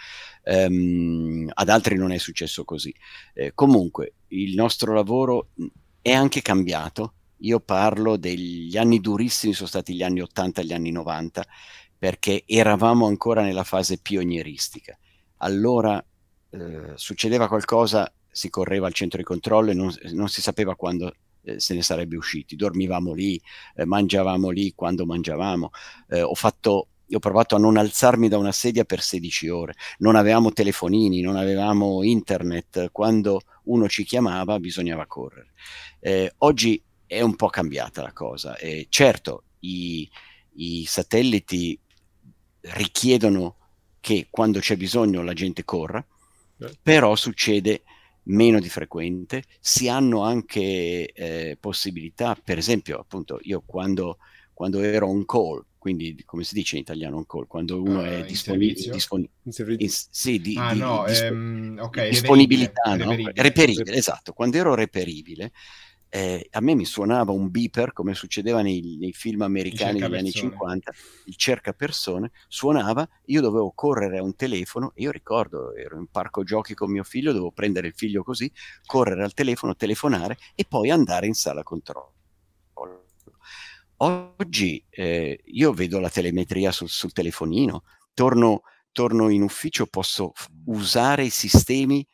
Um, ad altri non è successo così. Eh, comunque il nostro lavoro è anche cambiato. Io parlo degli anni durissimi, sono stati gli anni 80 e gli anni 90, perché eravamo ancora nella fase pionieristica. Allora eh, succedeva qualcosa, si correva al centro di controllo e non, non si sapeva quando eh, se ne sarebbe usciti. Dormivamo lì, eh, mangiavamo lì quando mangiavamo. Eh, ho, fatto, ho provato a non alzarmi da una sedia per 16 ore. Non avevamo telefonini, non avevamo internet. Quando uno ci chiamava bisognava correre. Eh, oggi è un po' cambiata la cosa. E eh, certo, i, i satelliti richiedono che quando c'è bisogno la gente corra, certo. però succede meno di frequente, si hanno anche eh, possibilità, per esempio appunto io quando, quando, ero on call, quindi come si dice in italiano on call, quando uno uh, è eh, disponibile, dispon sì, di, ah, di, no, di, ehm, okay, disponibilità, reperibile, no? reperibile, reperibile, esatto, quando ero reperibile eh, a me mi suonava un beeper come succedeva nei, nei film americani degli anni 50, il cerca persone, suonava, io dovevo correre a un telefono, io ricordo, ero in parco giochi con mio figlio, dovevo prendere il figlio così, correre al telefono, telefonare e poi andare in sala controllo. Oggi eh, io vedo la telemetria sul, sul telefonino, torno, torno in ufficio, posso usare i sistemi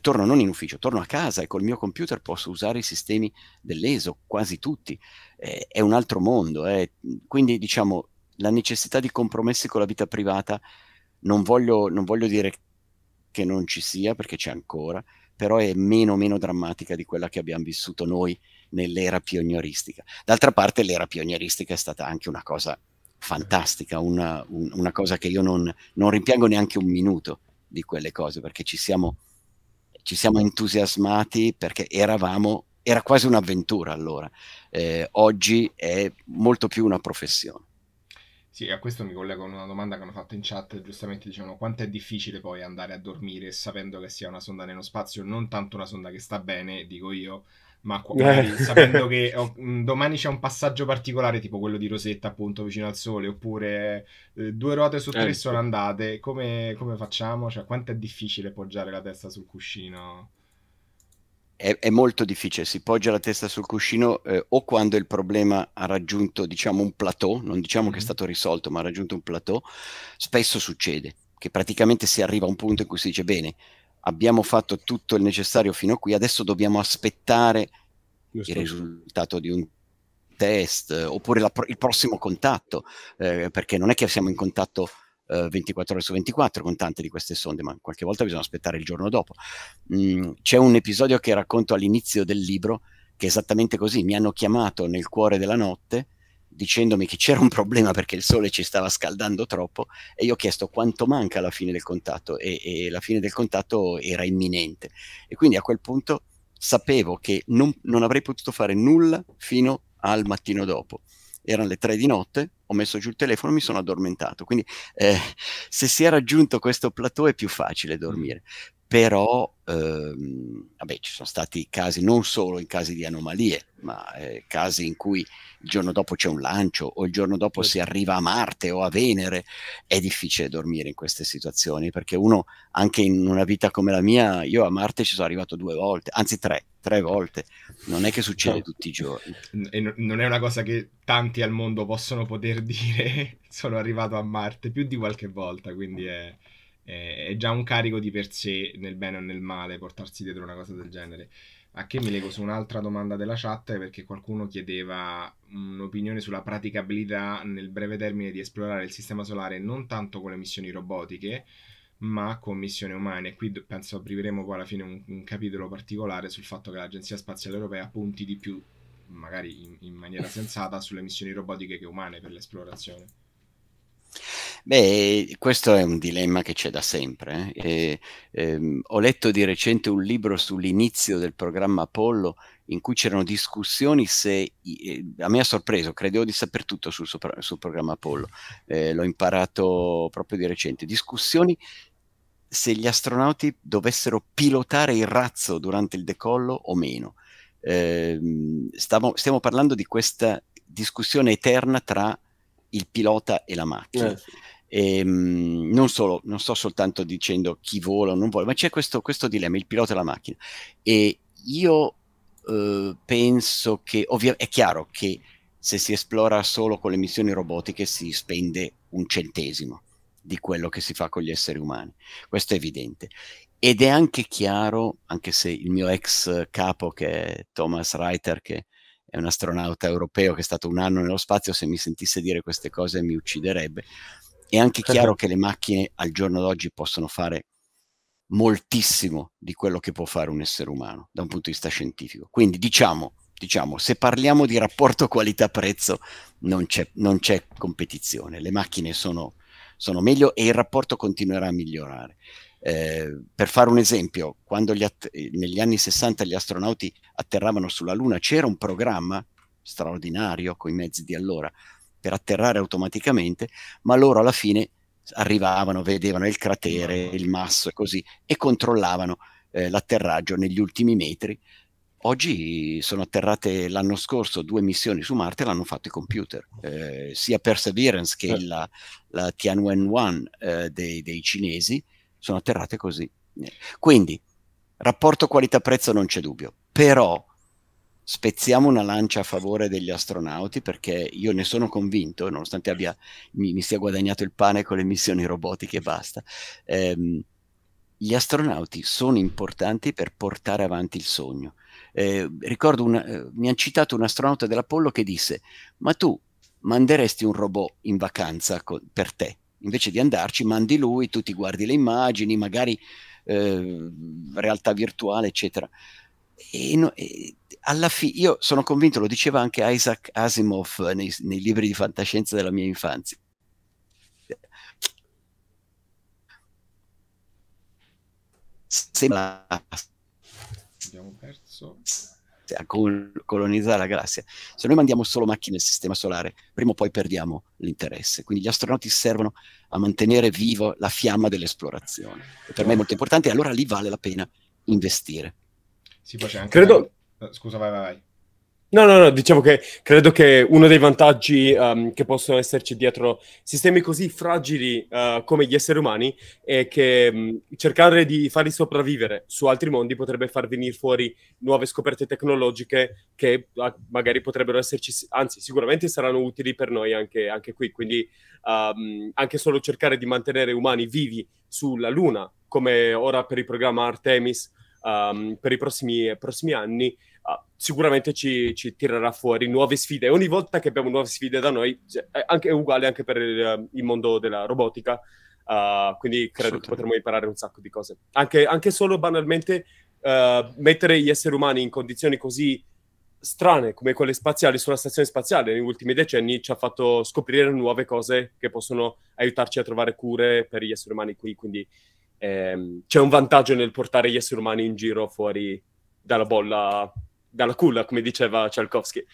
torno non in ufficio, torno a casa e col mio computer posso usare i sistemi dell'ESO, quasi tutti. Eh, è un altro mondo. Eh. Quindi, diciamo, la necessità di compromessi con la vita privata, non voglio, non voglio dire che non ci sia, perché c'è ancora, però è meno, meno drammatica di quella che abbiamo vissuto noi nell'era pionieristica. D'altra parte, l'era pionieristica è stata anche una cosa fantastica, una, un, una cosa che io non, non rimpiango neanche un minuto di quelle cose, perché ci siamo ci siamo entusiasmati perché eravamo, era quasi un'avventura allora, eh, oggi è molto più una professione. Sì, a questo mi collego con una domanda che hanno fatto in chat, giustamente dicevano quanto è difficile poi andare a dormire sapendo che sia una sonda nello spazio, non tanto una sonda che sta bene, dico io, ma eh. magari, sapendo che oh, domani c'è un passaggio particolare tipo quello di Rosetta appunto vicino al sole oppure eh, due ruote su eh, tre eh, sono andate come, come, facciamo? Cioè quanto è difficile poggiare la testa sul cuscino? È, è molto difficile, si poggia la testa sul cuscino eh, o quando il problema ha raggiunto diciamo un plateau, non diciamo mm-hmm. che è mm. stato risolto ma ha raggiunto un plateau, spesso succede che praticamente si arriva a un punto in cui si dice bene abbiamo fatto tutto il necessario fino a qui, adesso dobbiamo aspettare il risultato di un test eh, oppure la, il prossimo contatto, eh, perché non è che siamo in contatto eh, 24 ore su 24 con tante di queste sonde, ma qualche volta bisogna aspettare il giorno dopo. Mm, c'è un episodio che racconto all'inizio del libro che è esattamente così, mi hanno chiamato nel cuore della notte dicendomi che c'era un problema perché il sole ci stava scaldando troppo e io ho chiesto quanto manca alla fine del contatto e, e la fine del contatto era imminente e quindi a quel punto sapevo che non, non avrei potuto fare nulla fino al mattino dopo erano le tre di notte ho messo giù il telefono e mi sono addormentato quindi eh, se si è raggiunto questo plateau è più facile dormire però ehm, vabbè, ci sono stati casi non solo in casi di anomalie, ma eh, casi in cui il giorno dopo c'è un lancio o il giorno dopo si certo. arriva a Marte o a Venere, è difficile dormire in queste situazioni perché uno anche in una vita come la mia, io a Marte ci sono arrivato due volte, anzi tre, tre volte, non è che succede no. Certo. tutti i giorni. E non è una cosa che tanti al mondo possono poter dire, sono arrivato a Marte più di qualche volta, quindi è è già un carico di per sé nel bene o nel male portarsi dietro una cosa del genere. A che mi leggo su un'altra domanda della chat perché qualcuno chiedeva mm, un'opinione sulla praticabilità nel breve termine di esplorare il sistema solare non tanto con le missioni robotiche ma con missioni umane. Qui penso apriremo poi alla fine un, un capitolo particolare sul fatto che l'Agenzia Spaziale Europea punti di più, magari in, in maniera sensata, sulle missioni robotiche che umane per l'esplorazione. Beh, questo è un dilemma che c'è da sempre. Eh. E, ehm, ho letto di recente un libro sull'inizio del programma Apollo in cui c'erano discussioni se, eh, a me ha sorpreso, credevo di saper tutto sul, sopra, sul programma Apollo, eh, l'ho imparato proprio di recente, discussioni se gli astronauti dovessero pilotare il razzo durante il decollo o meno. Ehm, stavo, stiamo parlando di questa discussione eterna tra il pilota e la macchina. Yes. Eh, e, ehm, mh, non solo, non sto soltanto dicendo chi vola o non vola, ma c'è questo, questo dilemma, il pilota e la macchina. E io eh, penso che, ovviamente, è chiaro che se si esplora solo con le missioni robotiche si spende un centesimo di quello che si fa con gli esseri umani, questo è evidente. Ed è anche chiaro, anche se il mio ex capo, che è Thomas Reiter, che è un astronauta europeo che è stato un anno nello spazio, se mi sentisse dire queste cose mi ucciderebbe, è anche certo. chiaro che le macchine al giorno d'oggi possono fare moltissimo di quello che può fare un essere umano da un punto di vista scientifico. Quindi diciamo, diciamo se parliamo di rapporto qualità-prezzo non c'è, non c'è competizione, le macchine sono, sono, meglio e il rapporto continuerà a migliorare. Eh, per fare un esempio, quando negli anni 60 gli astronauti atterravano sulla Luna c'era un programma straordinario con i mezzi di allora per atterrare automaticamente, ma loro alla fine arrivavano, vedevano il cratere, il masso e così, e controllavano eh, l'atterraggio negli ultimi metri. Oggi sono atterrate l'anno scorso due missioni su Marte, l'hanno fatto i computer, eh, sia Perseverance che eh. la, la, Tianwen-1 eh, dei, dei, cinesi, sono atterrate così. Quindi, rapporto qualità-prezzo non c'è dubbio, però spezziamo una lancia a favore degli astronauti perché io ne sono convinto, nonostante abbia, mi, mi, sia guadagnato il pane con le missioni robotiche e basta. Ehm, gli astronauti sono importanti per portare avanti il sogno. Eh, ricordo, una, eh, mi ha citato un astronauta dell'Apollo che disse, ma tu manderesti un robot in vacanza per te? Invece di andarci, mandi lui, tu ti guardi le immagini, magari eh, realtà virtuale, eccetera. E, no, e alla fine, io sono convinto, lo diceva anche Isaac Asimov nei, nei libri di fantascienza della mia infanzia, sembra abbiamo perso a colonizzare la galassia se noi mandiamo solo macchine nel sistema solare prima o poi perdiamo l'interesse quindi gli astronauti servono a mantenere vivo la fiamma dell'esplorazione e per me è molto importante e allora lì vale la pena investire sì, poi c'è anche Credo... Eh, scusa, vai, vai, vai. No, no, no, dicevo che credo che uno dei vantaggi um, che possono esserci dietro sistemi così fragili uh, come gli esseri umani è che um, cercare di farli sopravvivere su altri mondi potrebbe far venire fuori nuove scoperte tecnologiche che uh, magari potrebbero esserci, anzi sicuramente saranno utili per noi anche, anche qui, quindi um, anche solo cercare di mantenere umani vivi sulla Luna, come ora per il programma Artemis um, per i prossimi, prossimi anni uh, sicuramente ci, ci, tirerà fuori nuove sfide. E ogni volta che abbiamo nuove sfide da noi cioè, anche, è uguale anche per il, il mondo della robotica. Uh, quindi credo che potremo imparare un sacco di cose. Anche, anche solo banalmente uh, mettere gli esseri umani in condizioni così strane come quelle spaziali sulla stazione spaziale negli ultimi decenni ci ha fatto scoprire nuove cose che possono aiutarci a trovare cure per gli esseri umani qui. Quindi ehm, c'è un vantaggio nel portare gli esseri umani in giro fuori dalla bolla, dalla culla, come diceva Tchaikovsky.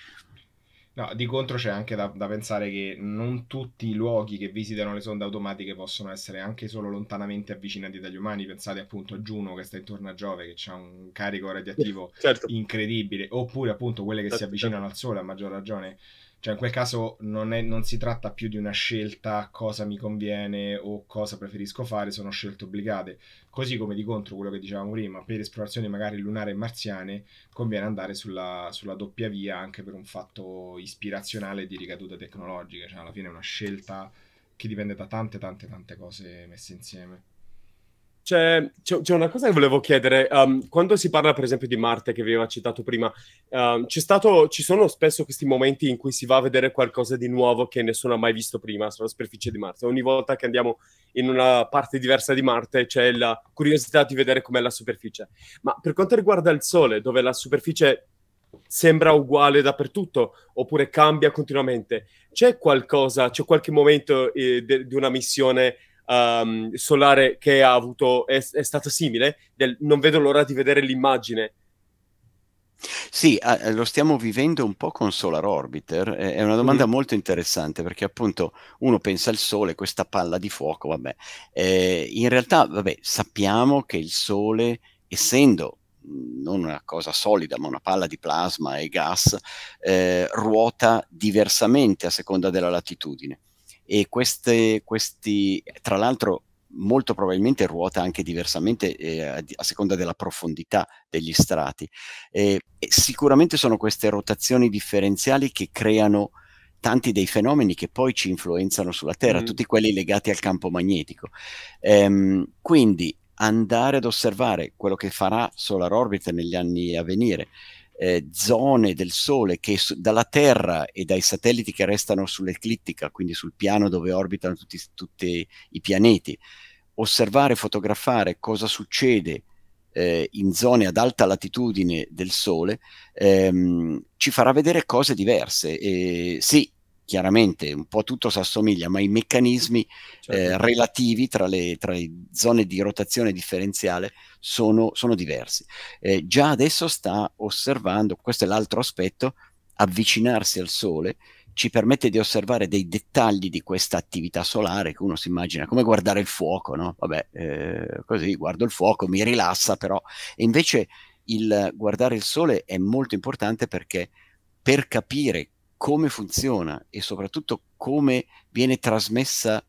No, di contro c'è anche da, da, pensare che non tutti i luoghi che visitano le sonde automatiche possono essere anche solo lontanamente avvicinati dagli umani. Pensate appunto a Giuno che sta intorno a Giove, che ha un carico radioattivo certo. incredibile, oppure appunto quelle che certo. si certo. avvicinano al Sole a maggior ragione. Cioè, in quel caso non, è, non, si tratta più di una scelta cosa mi conviene o cosa preferisco fare, sono scelte obbligate. Così come di contro quello che dicevamo prima, per esplorazioni magari lunare e marziane, conviene andare sulla, sulla doppia via anche per un fatto ispirazionale di ricaduta tecnologica. Cioè, alla fine è una scelta che dipende da tante, tante, tante cose messe insieme. C'è, c'è, c'è, una cosa che volevo chiedere. Um, quando si parla, per esempio, di Marte, che vi aveva citato prima, um, stato, ci sono spesso questi momenti in cui si va a vedere qualcosa di nuovo che nessuno ha mai visto prima sulla superficie di Marte. Ogni volta che andiamo in una parte diversa di Marte c'è la curiosità di vedere com'è la superficie. Ma per quanto riguarda il Sole, dove la superficie sembra uguale dappertutto oppure cambia continuamente, c'è qualcosa, c'è qualche momento eh, di una missione um, solare che ha avuto è, è stata simile? Del, non vedo l'ora di vedere l'immagine. Sì, eh, lo stiamo vivendo un po' con Solar Orbiter, eh, è una domanda mm. molto interessante perché appunto uno pensa al Sole, questa palla di fuoco, vabbè, eh, in realtà vabbè, sappiamo che il Sole, essendo non una cosa solida, ma una palla di plasma e gas, eh, ruota diversamente a seconda della latitudine e queste, questi, tra l'altro molto probabilmente ruota anche diversamente eh, a, a, seconda della profondità degli strati. Eh, sicuramente sono queste rotazioni differenziali che creano tanti dei fenomeni che poi ci influenzano sulla Terra, mm. tutti quelli legati al campo magnetico. Ehm, quindi andare ad osservare quello che farà Solar Orbit negli anni a venire, eh, zone del Sole che su, dalla Terra e dai satelliti che restano sull'eclittica, quindi sul piano dove orbitano tutti, tutti i pianeti, osservare fotografare cosa succede eh, in zone ad alta latitudine del Sole, ehm, ci farà vedere cose diverse. E, sì, chiaramente un po' tutto si assomiglia, ma i meccanismi eh, certo. eh, relativi tra le, tra le, zone di rotazione differenziale sono, sono diversi. Eh, già adesso sta osservando, questo è l'altro aspetto, avvicinarsi al Sole ci permette di osservare dei dettagli di questa attività solare che uno si immagina come guardare il fuoco, no? Vabbè, eh, così guardo il fuoco, mi rilassa però. E invece il guardare il Sole è molto importante perché per capire come funziona e soprattutto come viene trasmessa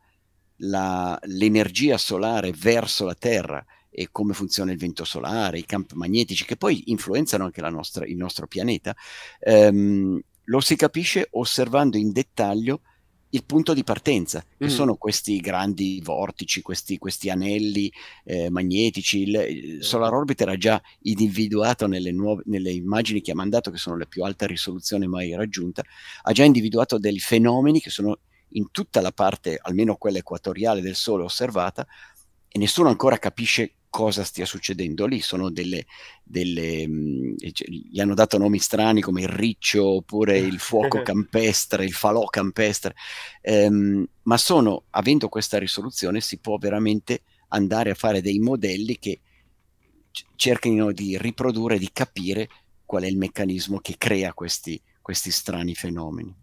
la, l'energia solare verso la Terra e come funziona il vento solare, i campi magnetici che poi influenzano anche nostra, il nostro pianeta, ehm, lo si capisce osservando in dettaglio il punto di partenza, che mm. sono questi grandi vortici, questi, questi anelli eh, magnetici. Il, il, Solar Orbiter ha già individuato nelle, nuove, nelle immagini che ha mandato, che sono le più alte risoluzioni mai raggiunte, ha già individuato dei fenomeni che sono in tutta la parte, almeno quella equatoriale del Sole osservata, e nessuno ancora capisce cosa stia succedendo lì. Sono delle, delle mm, cioè, gli hanno dato nomi strani come il riccio oppure il fuoco campestre, il falò campestre, ehm, ma sono, avendo questa risoluzione, si può veramente andare a fare dei modelli che cerchino di riprodurre, di capire qual è il meccanismo che crea questi, questi strani fenomeni.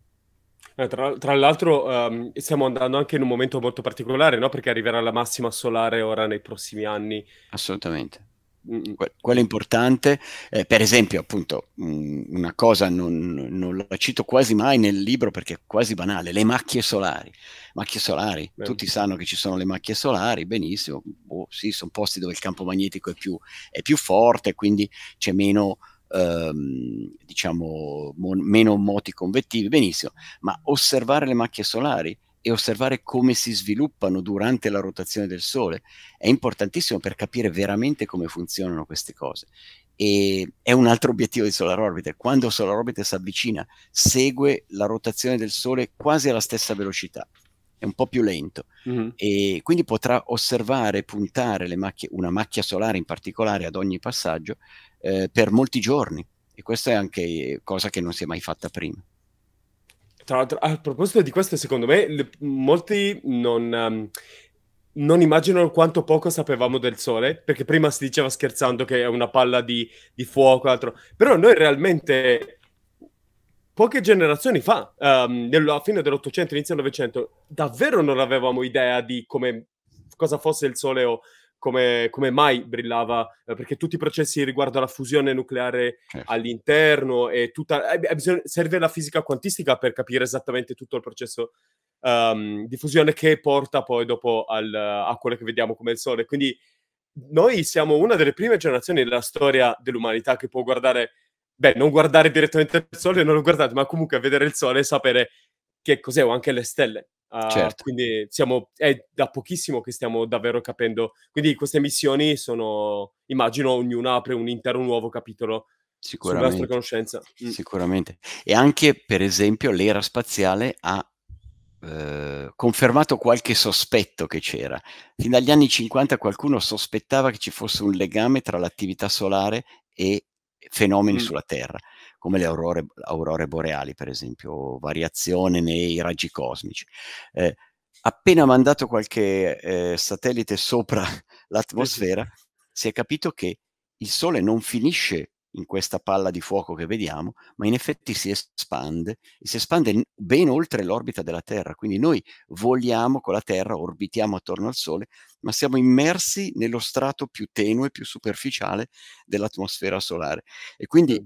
Eh, tra, tra, l'altro um, stiamo andando anche in un momento molto particolare, no? Perché arriverà la massima solare ora nei prossimi anni. Assolutamente. quello è importante, eh, per esempio, appunto, mh, mm, una cosa non, non, la cito quasi mai nel libro perché è quasi banale, le macchie solari. Macchie solari, Beh. tutti sanno che ci sono le macchie solari, benissimo, boh, sì, sono posti dove il campo magnetico è più, è più forte, quindi c'è meno ehm, diciamo, mon- meno moti convettivi, benissimo, ma osservare le macchie solari e osservare come si sviluppano durante la rotazione del Sole è importantissimo per capire veramente come funzionano queste cose. E è un altro obiettivo di Solar Orbiter. Quando Solar Orbiter si avvicina, segue la rotazione del Sole quasi alla stessa velocità è un po' più lento mm-hmm. e quindi potrà osservare, puntare macchie, una macchia solare in particolare ad ogni passaggio eh, per molti giorni e questa è anche cosa che non si è mai fatta prima. Tra l'altro, a proposito di questo, secondo me le, molti non, um, non, immaginano quanto poco sapevamo del Sole, perché prima si diceva scherzando che è una palla di, di fuoco, altro. però noi realmente poche generazioni fa, um, ehm, alla fine dell'Ottocento, inizio del Novecento, davvero non avevamo idea di come, cosa fosse il Sole o come, come mai brillava, eh, perché tutti i processi riguardo alla fusione nucleare certo. all'interno e tutta... Eh, bisogna, serve la fisica quantistica per capire esattamente tutto il processo um, di fusione che porta poi dopo al, a quello che vediamo come il Sole. Quindi noi siamo una delle prime generazioni della storia dell'umanità che può guardare beh, non guardare direttamente il sole, non lo guardate, ma comunque vedere il sole e sapere che cos'è o anche le stelle. Uh, certo. Quindi siamo, è da pochissimo che stiamo davvero capendo. Quindi queste missioni sono, immagino, ognuna apre un intero nuovo capitolo sulla nostra conoscenza. Mm. Sicuramente. E anche, per esempio, l'era spaziale ha eh, confermato qualche sospetto che c'era. Fin dagli anni 50 qualcuno sospettava che ci fosse un legame tra l'attività solare e fenomeni mm. sulla Terra, come le aurore, aurore, boreali, per esempio, variazione nei raggi cosmici. Eh, appena mandato qualche eh, satellite sopra l'atmosfera, si è capito che il Sole non finisce in questa palla di fuoco che vediamo, ma in effetti si espande e si espande ben oltre l'orbita della Terra. Quindi noi voliamo con la Terra, orbitiamo attorno al Sole, ma siamo immersi nello strato più tenue, più superficiale dell'atmosfera solare. E quindi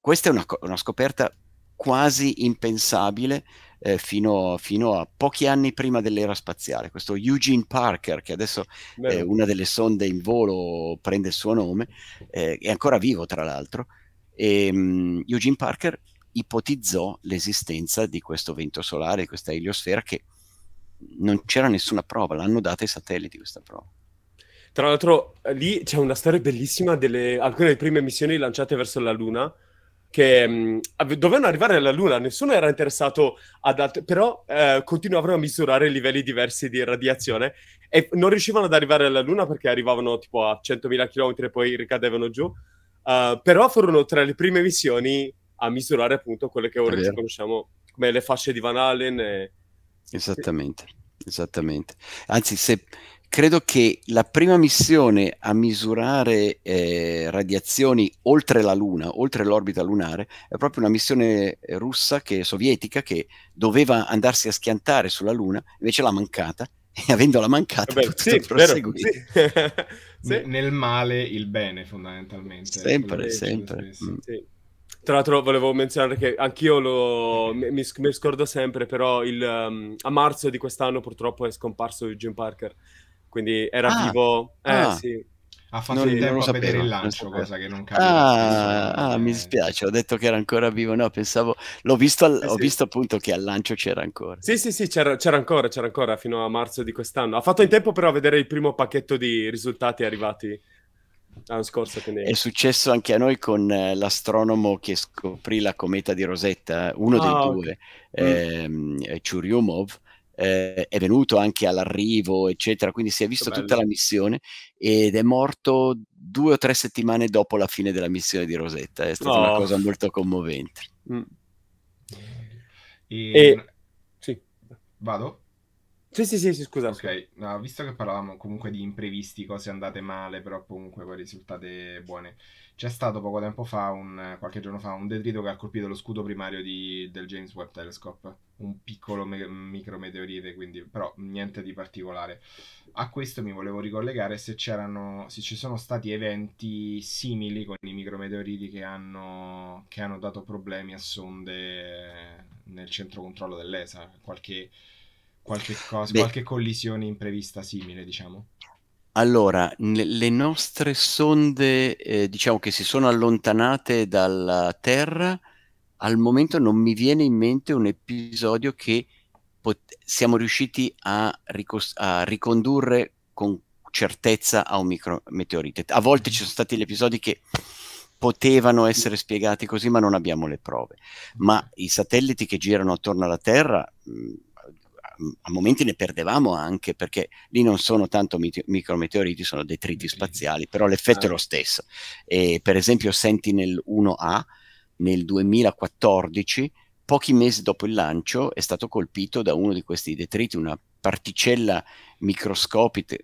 questa è una, una scoperta quasi impensabile eh, fino, fino, a pochi anni prima dell'era spaziale. Questo Eugene Parker, che adesso eh, una delle sonde in volo prende il suo nome, eh, è ancora vivo tra l'altro, e, um, Eugene Parker ipotizzò l'esistenza di questo vento solare, di questa eliosfera che non c'era nessuna prova, l'hanno data i satelliti questa prova. Tra l'altro lì c'è una storia bellissima delle alcune delle prime missioni lanciate verso la Luna, che mh, mm, dovevano arrivare alla Luna, nessuno era interessato ad altro, però eh, continuavano a misurare livelli diversi di radiazione e non riuscivano ad arrivare alla Luna perché arrivavano tipo a 100.000 km e poi ricadevano giù, uh, però furono tra le prime missioni a misurare appunto quelle che ora conosciamo come le fasce di Van Allen. E... Esattamente, esattamente. Anzi, se credo che la prima missione a misurare eh, radiazioni oltre la Luna, oltre l'orbita lunare, è proprio una missione eh, russa, che, sovietica, che doveva andarsi a schiantare sulla Luna, invece l'ha mancata, e avendola mancata Vabbè, tutto sì, proseguì. Vero, sì. sì. Nel male il bene, fondamentalmente. Sempre, sempre. Mm. Sì. Tra l'altro volevo menzionare che anch'io lo, mi, mi, scordo sempre, però il, um, a marzo di quest'anno purtroppo è scomparso Jim Parker quindi era ah, vivo. Eh, ah. sì. Ha fatto non, il tempo a vedere il lancio, cosa che non capisco Ah, ah mi spiace ho detto che era ancora vivo, no, pensavo... L'ho visto, al... eh, sì. visto appunto che al lancio c'era ancora. Sì, sì, sì, c'era, c'era, ancora, c'era ancora fino a marzo di quest'anno. Ha fatto in tempo però a vedere il primo pacchetto di risultati arrivati l'anno scorso. Quindi... È successo anche a noi con eh, l'astronomo che scoprì la cometa di Rosetta, eh, uno oh, dei due, okay. Mm. ehm, mm. Churyumov eh, è venuto anche all'arrivo, eccetera, quindi si è visto tutta la missione ed è morto due o tre settimane dopo la fine della missione di Rosetta, è stata oh. una cosa molto commovente. Mm. E... e... Ehm, sì. Vado? Sì, sì, sì, sì scusa. Ok, no, visto che parlavamo comunque di imprevisti, cose andate male, però comunque poi risultate buone. C'è stato poco tempo fa, un, qualche giorno fa, un detrito che ha colpito lo scudo primario di, del James Webb Telescope, un piccolo me- micrometeorite, quindi, però niente di particolare. A questo mi volevo ricollegare se, se ci sono stati eventi simili con i micrometeoriti che hanno, che hanno dato problemi a sonde nel centro controllo dell'ESA, qualche, qualche, cosa, qualche collisione imprevista simile, diciamo. Allora, le nostre sonde, eh, diciamo che si sono allontanate dalla Terra, al momento non mi viene in mente un episodio che siamo riusciti a, a, ricondurre con certezza a un micrometeorite. A volte ci sono stati gli episodi che potevano essere spiegati così, ma non abbiamo le prove. Ma i satelliti che girano attorno alla Terra... Mh, a momenti ne perdevamo anche perché lì non sono tanto micrometeoriti, sono detriti spaziali, però l'effetto ah. è lo stesso. E per esempio Sentinel 1A nel 2014, pochi mesi dopo il lancio, è stato colpito da uno di questi detriti, una particella microscopica.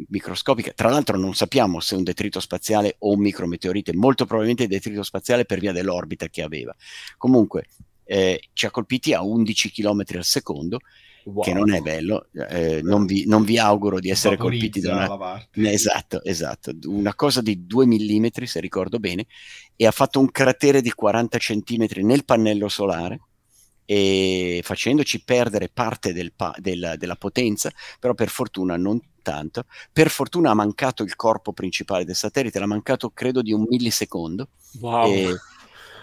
Tra l'altro non sappiamo se è un detrito spaziale o un micrometeorite, molto probabilmente detrito spaziale per via dell'orbita che aveva. Comunque eh, ci ha colpiti a 11 km al secondo wow. che non è bello. Eh, non, vi, non, vi, auguro di essere colpiti da una... Parte. Esatto, esatto. Una cosa di 2 mm, se ricordo bene, e ha fatto un cratere di 40 cm nel pannello solare e facendoci perdere parte del pa- del, della potenza, però per fortuna non tanto. Per fortuna ha mancato il corpo principale del satellite, l'ha mancato credo di un millisecondo. Wow. E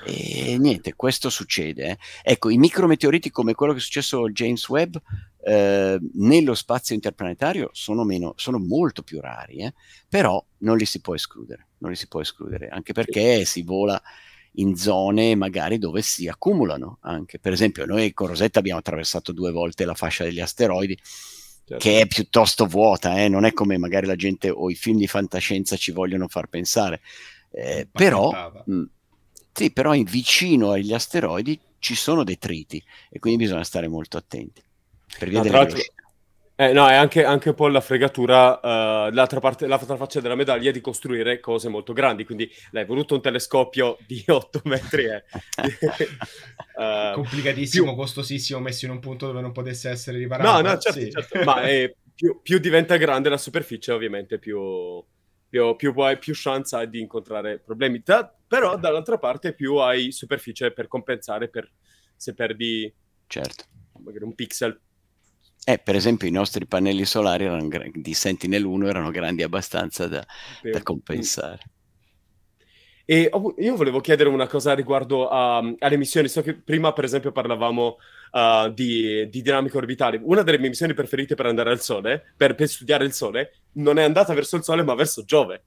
e niente, questo succede. Eh. Ecco, i micrometeoriti come quello che è successo al James Webb eh, nello spazio interplanetario sono, meno, sono molto più rari, eh? però non li, si può escludere. non li si può escludere, anche perché si vola in zone magari dove si accumulano anche. Per esempio, noi con Rosetta abbiamo attraversato due volte la fascia degli asteroidi, certo. che è piuttosto vuota, eh? non è come magari la gente o i film di fantascienza ci vogliono far pensare. Eh, però mh, sì, però vicino agli asteroidi ci sono detriti e quindi bisogna stare molto attenti. Per via della velocità. Eh, no, è anche, anche, un po' la fregatura, uh, l'altra, parte, l'altra faccia della medaglia è di costruire cose molto grandi, quindi l'hai voluto un telescopio di 8 metri. Eh. uh, Complicatissimo, più... costosissimo, messo in un punto dove non potesse essere riparato. No, no, certo, sì. certo. ma eh, più, più, diventa grande la superficie, ovviamente più, più, più, più chance di incontrare problemi. Tra, però dall'altra parte più hai superficie per compensare per se perdi certo. magari un pixel. Eh, per esempio i nostri pannelli solari erano, di Sentinel 1 erano grandi abbastanza da, per... da compensare. E io volevo chiedere una cosa riguardo a, alle missioni. So che prima, per esempio, parlavamo uh, di, di dinamica orbitali. Una delle mie missioni preferite per andare al Sole, per, per, studiare il Sole, non è andata verso il Sole, ma verso Giove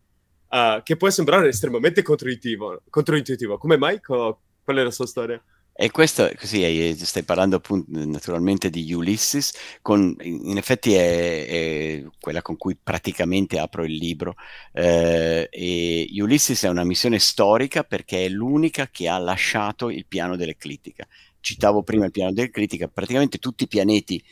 uh, che può sembrare estremamente controintuitivo. controintuitivo. Come mai? Co- qual è la sua storia? E questo, così, stai parlando appunto naturalmente di Ulysses, con, in effetti è, è, quella con cui praticamente apro il libro. Eh, Ulysses è una missione storica perché è l'unica che ha lasciato il piano dell'eclittica. Citavo prima il piano dell'eclittica, praticamente tutti i pianeti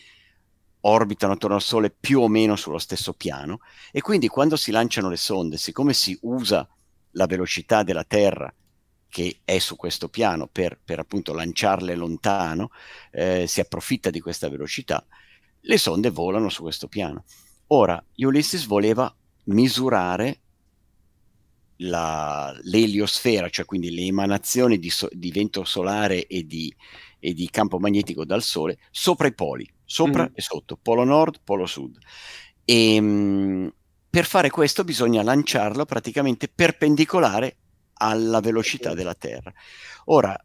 orbitano attorno al Sole più o meno sullo stesso piano e quindi quando si lanciano le sonde, siccome si usa la velocità della Terra che è su questo piano per, per appunto lanciarle lontano, eh, si approfitta di questa velocità, le sonde volano su questo piano. Ora, Ulysses voleva misurare la, l'eliosfera, cioè quindi le emanazioni di, so, di vento solare e di, e di campo magnetico dal Sole, sopra i poli sopra mm. e sotto, polo nord, polo sud. E, ehm, mh, per fare questo bisogna lanciarlo praticamente perpendicolare alla velocità della Terra. Ora,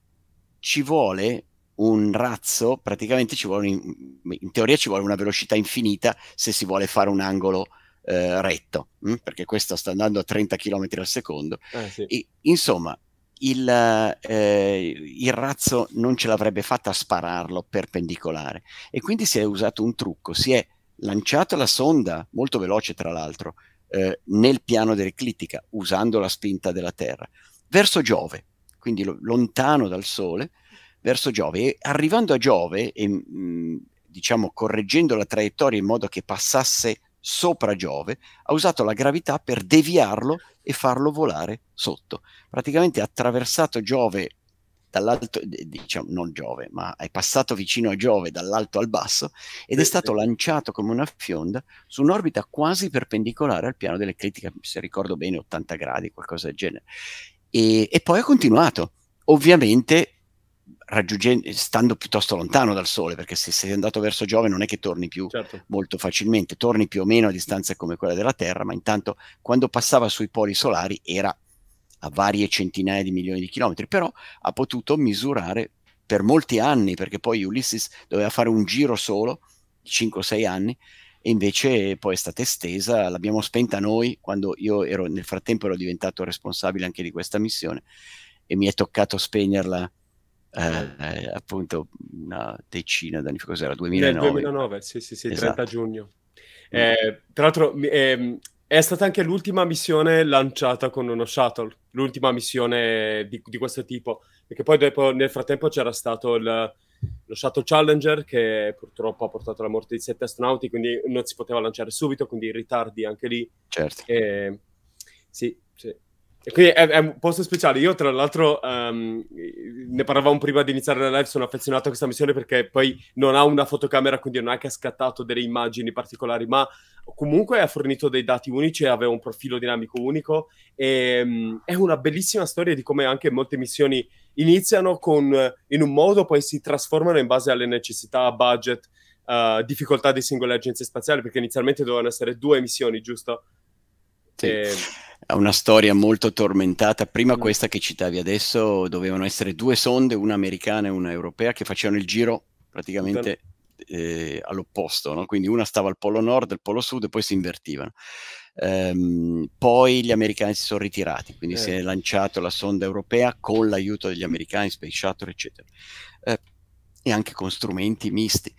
ci vuole un razzo, praticamente ci vuole, in, in teoria ci vuole una velocità infinita se si vuole fare un angolo eh, retto, mh? Mm? perché questo sta andando a 30 km al secondo. Eh, sì. e, insomma, il, eh, il, razzo non ce l'avrebbe fatta a spararlo perpendicolare e quindi si è usato un trucco, si è lanciata la sonda, molto veloce tra l'altro, eh, nel piano dell'eclittica, usando la spinta della Terra, verso Giove, quindi lo, lontano dal Sole, verso Giove e arrivando a Giove e mh, mm, diciamo correggendo la traiettoria in modo che passasse sopra Giove, ha usato la gravità per deviarlo e farlo volare sotto. Praticamente ha attraversato Giove dall'alto, diciamo non Giove, ma è passato vicino a Giove dall'alto al basso ed è stato lanciato come una fionda su un'orbita quasi perpendicolare al piano dell'eclittica, se ricordo bene 80 gradi, qualcosa del genere. E, e poi ha continuato. Ovviamente raggiungendo, stando piuttosto lontano dal Sole, perché se sei andato verso Giove non è che torni più certo. molto facilmente, torni più o meno a distanze come quella della Terra, ma intanto quando passava sui poli solari era a varie centinaia di milioni di chilometri, però ha potuto misurare per molti anni, perché poi Ulysses doveva fare un giro solo, 5-6 anni, e invece poi è stata estesa, l'abbiamo spenta noi quando io ero nel frattempo ero diventato responsabile anche di questa missione e mi è toccato spegnerla eh, eh, appunto una decina d'anni fa, cos'era? 2009. 2009, sì, sì, sì, esatto. 30 giugno. Mm. Eh, tra l'altro ehm, è stata anche l'ultima missione lanciata con uno shuttle, l'ultima missione di, di questo tipo, perché poi dopo, nel frattempo c'era stato il, lo Shuttle Challenger che purtroppo ha portato alla morte di sette astronauti, quindi non si poteva lanciare subito, quindi ritardi anche lì. Certo. E, ehm, sì, sì quindi è, è, un posto speciale. Io, tra l'altro, um, ne parlavamo prima di iniziare la live. Sono affezionato a questa missione perché poi non ha una fotocamera, quindi non è che ha scattato delle immagini particolari, ma comunque ha fornito dei dati unici e aveva un profilo dinamico unico. E, um, è una bellissima storia di come anche molte missioni iniziano con, in un modo, poi si trasformano in base alle necessità, budget, uh, difficoltà delle singole agenzie spaziali, perché inizialmente dovevano essere due missioni, giusto? Sì. E ehm, ha una storia molto tormentata. Prima mm. questa che citavi adesso dovevano essere due sonde, una americana e una europea, che facevano il giro praticamente eh, all'opposto, no? quindi una stava al polo nord, al polo sud e poi si invertivano. Ehm, poi gli americani si sono ritirati, quindi eh. si è lanciata la sonda europea con l'aiuto degli americani, Space Shuttle, eccetera, eh, e anche con strumenti misti.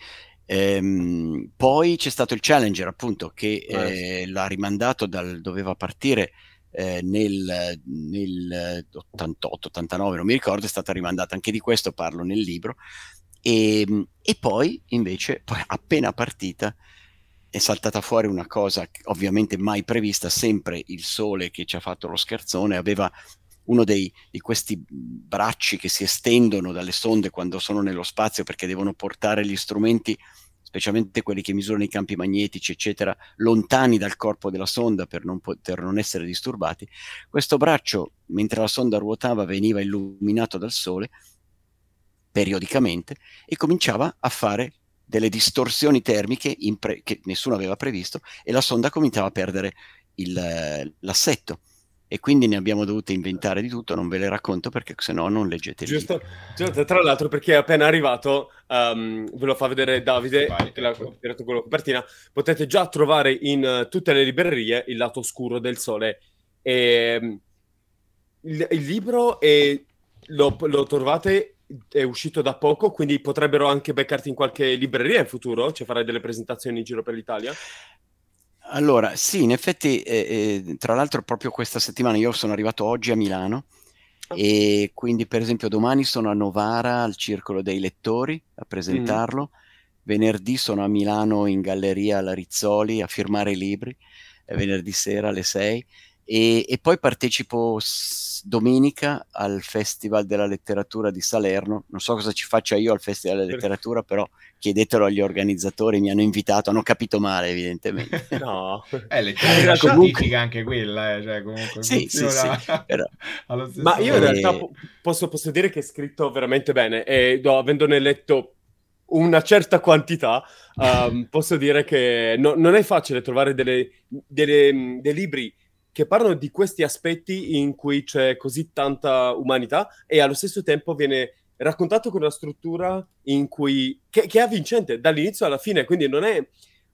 Ehm, poi c'è stato il Challenger, appunto, che eh, eh l'ha rimandato dal doveva partire eh, nel, nel 88-89, non mi ricordo, è stata rimandata, anche di questo parlo nel libro, e, ehm, e poi invece, poi appena partita, è saltata fuori una cosa ovviamente mai prevista, sempre il sole che ci ha fatto lo scherzone, aveva uno dei, di questi bracci che si estendono dalle sonde quando sono nello spazio perché devono portare gli strumenti specialmente quelli che misurano i campi magnetici, eccetera, lontani dal corpo della sonda per non, poter, non essere disturbati, questo braccio, mentre la sonda ruotava, veniva illuminato dal sole periodicamente e cominciava a fare delle distorsioni termiche che nessuno aveva previsto e la sonda cominciava a perdere il, l'assetto e quindi ne abbiamo dovute inventare di tutto, non ve le racconto perché se no non leggete il Giusto, Giusto, tra l'altro perché è appena arrivato, um, ve lo fa vedere Davide, che l'ha tirato con la copertina, potete già trovare in uh, tutte le librerie il lato oscuro del sole. E, um, il, il, libro è, lo, lo trovate è uscito da poco, quindi potrebbero anche beccarti in qualche libreria in futuro? Ci cioè farai delle presentazioni in giro per l'Italia? Allora, sì, in effetti, eh, eh, tra l'altro proprio questa settimana io sono arrivato oggi a Milano okay. e quindi per esempio domani sono a Novara al Circolo dei Lettori a mm. presentarlo, mm. venerdì sono a Milano in galleria alla Rizzoli a firmare i libri, venerdì sera alle 6 e, e poi partecipo s- domenica al Festival della Letteratura di Salerno. Non so cosa ci faccia io al Festival della Letteratura, però chiedetelo agli organizzatori, mi hanno invitato, hanno capito male evidentemente. no, è eh, letteratura comunque... scientifica anche quella, eh, cioè comunque sì, sì, sì, però... Ma io in realtà po- posso, posso, dire che è scritto veramente bene e no, avendone letto una certa quantità, um, posso dire che no, non è facile trovare delle, delle, dei libri che parlano di questi aspetti in cui c'è così tanta umanità e allo stesso tempo viene raccontato con una struttura in cui, che, che è avvincente dall'inizio alla fine, quindi non è